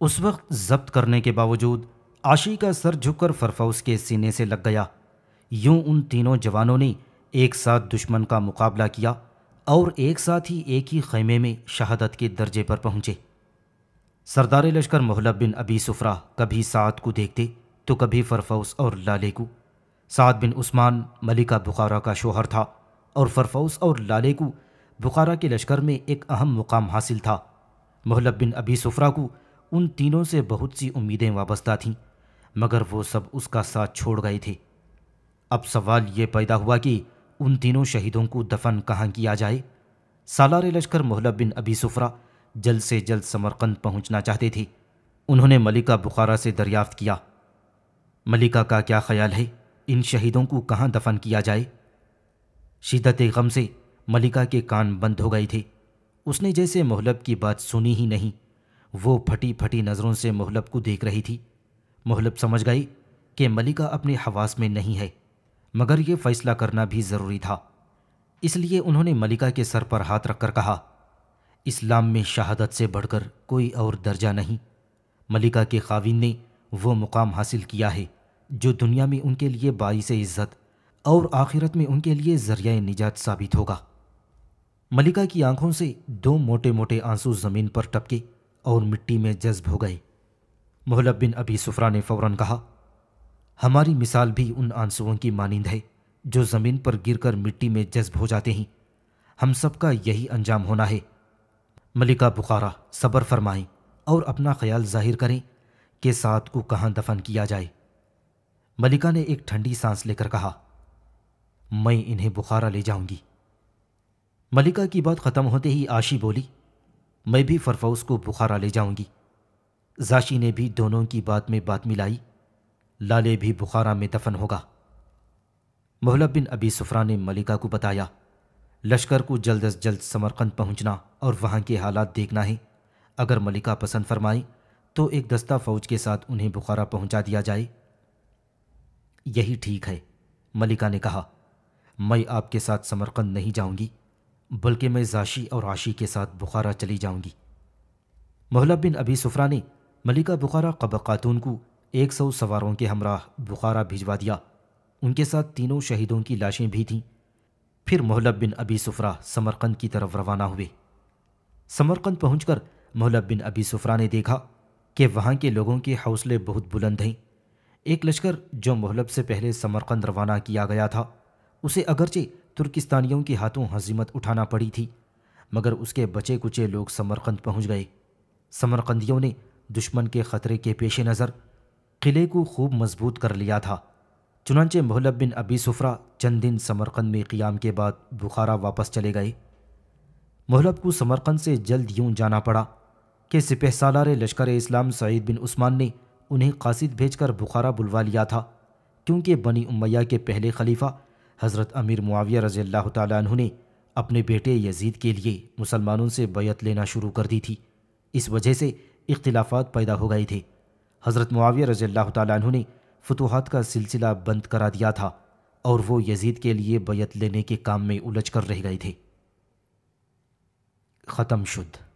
उस वक्त जब्त करने के बावजूद आशी का सर झुककर फरफाउस के सीने से लग गया यूं उन तीनों जवानों ने एक साथ दुश्मन का मुकाबला किया और एक साथ ही एक ही खैमे में शहादत के दर्जे पर पहुंचे सरदार लश्कर मोहलब बिन अबी सुफरा कभी सात को देखते तो कभी फरफौस और लाले को साद बिन उस्मान मलिका बुखारा का शोहर था और फरफौस और लाले को बुखारा के लश्कर में एक अहम मुकाम हासिल था मोहलब बिन अबी सुफरा को उन तीनों से बहुत सी उम्मीदें वाबस्ता थीं मगर वो सब उसका साथ छोड़ गए थे अब सवाल ये पैदा हुआ कि उन तीनों शहीदों को दफन कहाँ किया जाए सालार लश्कर मोहलब बिन अबी सुफरा जल्द से जल्द समरकंद पहुँचना चाहते थे उन्होंने मलिका बुखारा से दरियाफ्त किया मलिका का क्या ख्याल है इन शहीदों को कहाँ दफन किया जाए शिदत गम से मलिका के कान बंद हो गए थे उसने जैसे मोहलब की बात सुनी ही नहीं वो फटी फटी नज़रों से मोहलब को देख रही थी मोहलब समझ गई कि मलिका अपने हवास में नहीं है मगर ये फैसला करना भी ज़रूरी था इसलिए उन्होंने मलिका के सर पर हाथ रखकर कहा इस्लाम में शहादत से बढ़कर कोई और दर्जा नहीं मलिका के खाविन ने वो मुकाम हासिल किया है जो दुनिया में उनके लिए बाईस इज़्ज़त और आखिरत में उनके लिए ज़रिया निजात साबित होगा मलिका की आंखों से दो मोटे मोटे आंसू ज़मीन पर टपके और मिट्टी में जज्ब हो गए मोहलब बिन अभी सुफरा ने फ़ौरन कहा हमारी मिसाल भी उन आंसुओं की मानिंद है जो ज़मीन पर गिरकर मिट्टी में जज्ब हो जाते हैं हम सबका यही अंजाम होना है मलिका बुखारा सब्र फरमाएं और अपना ख्याल जाहिर करें कि साथ को कहाँ दफन किया जाए मलिका ने एक ठंडी सांस लेकर कहा मैं इन्हें बुखारा ले जाऊंगी मलिका की बात ख़त्म होते ही आशी बोली मैं भी फरफौस को बुखारा ले जाऊंगी जाशी ने भी दोनों की बात में बात मिलाई लाले भी बुखारा में दफन होगा मोहलब बिन अबी सुफरा ने मलिका को बताया लश्कर को जल्द अज जल्द समरकंद पहुंचना और वहां के हालात देखना है अगर मलिका पसंद फरमाई तो एक दस्ता फौज के साथ उन्हें बुखारा पहुंचा दिया जाए यही ठीक है मलिका ने कहा मैं आपके साथ समरकंद नहीं जाऊंगी बल्कि मैं जाशी और आशी के साथ बुखारा चली जाऊंगी मोहलब बिन अबी सुफरा ने मलिका बुखारा कब खातून को एक सौ सवारों के हमराह बुखारा भिजवा दिया उनके साथ तीनों शहीदों की लाशें भी थीं फिर मोहलब बिन अबी सुफरा समरकंद की तरफ रवाना हुए समरकंद पहुंचकर मोहलब बिन अबी सुफरा ने देखा कि वहाँ के लोगों के हौसले बहुत बुलंद हैं एक लश्कर जो मोहलब से पहले समरकंद रवाना किया गया था उसे अगरचे तुर्किस्तानियों के हाथों हजीमत उठाना पड़ी थी मगर उसके बचे कुचे लोग समरकंद पहुंच गए समरकंदियों ने दुश्मन के ख़तरे के पेश नज़र किले को खूब मजबूत कर लिया था चुनाचे मोहलब बिन अबी सुफरा चंद दिन समरकंद में क़ियाम के बाद बुखारा वापस चले गए मोहलब को समरकंद से जल्द यूं जाना पड़ा कि सिपह सालार लश्कर इस्लाम सईद बिन उस्मान ने उन्हें कासिद भेजकर बुखारा बुलवा लिया था क्योंकि बनी उमैया के पहले खलीफा हज़रत अमीर मुआविया रज़ी अल्लाह तु ने अपने बेटे यजीद के लिए मुसलमानों से बैत लेना शुरू कर दी थी इस वजह से इख्तलाफात पैदा हो गए थे हज़रत मुआविया रज़ी अल्लाह ने फतूहत का सिलसिला बंद करा दिया था और वो यजीद के लिए बैत लेने के काम में उलझ कर रह गए थे ख़त्म शुद्ध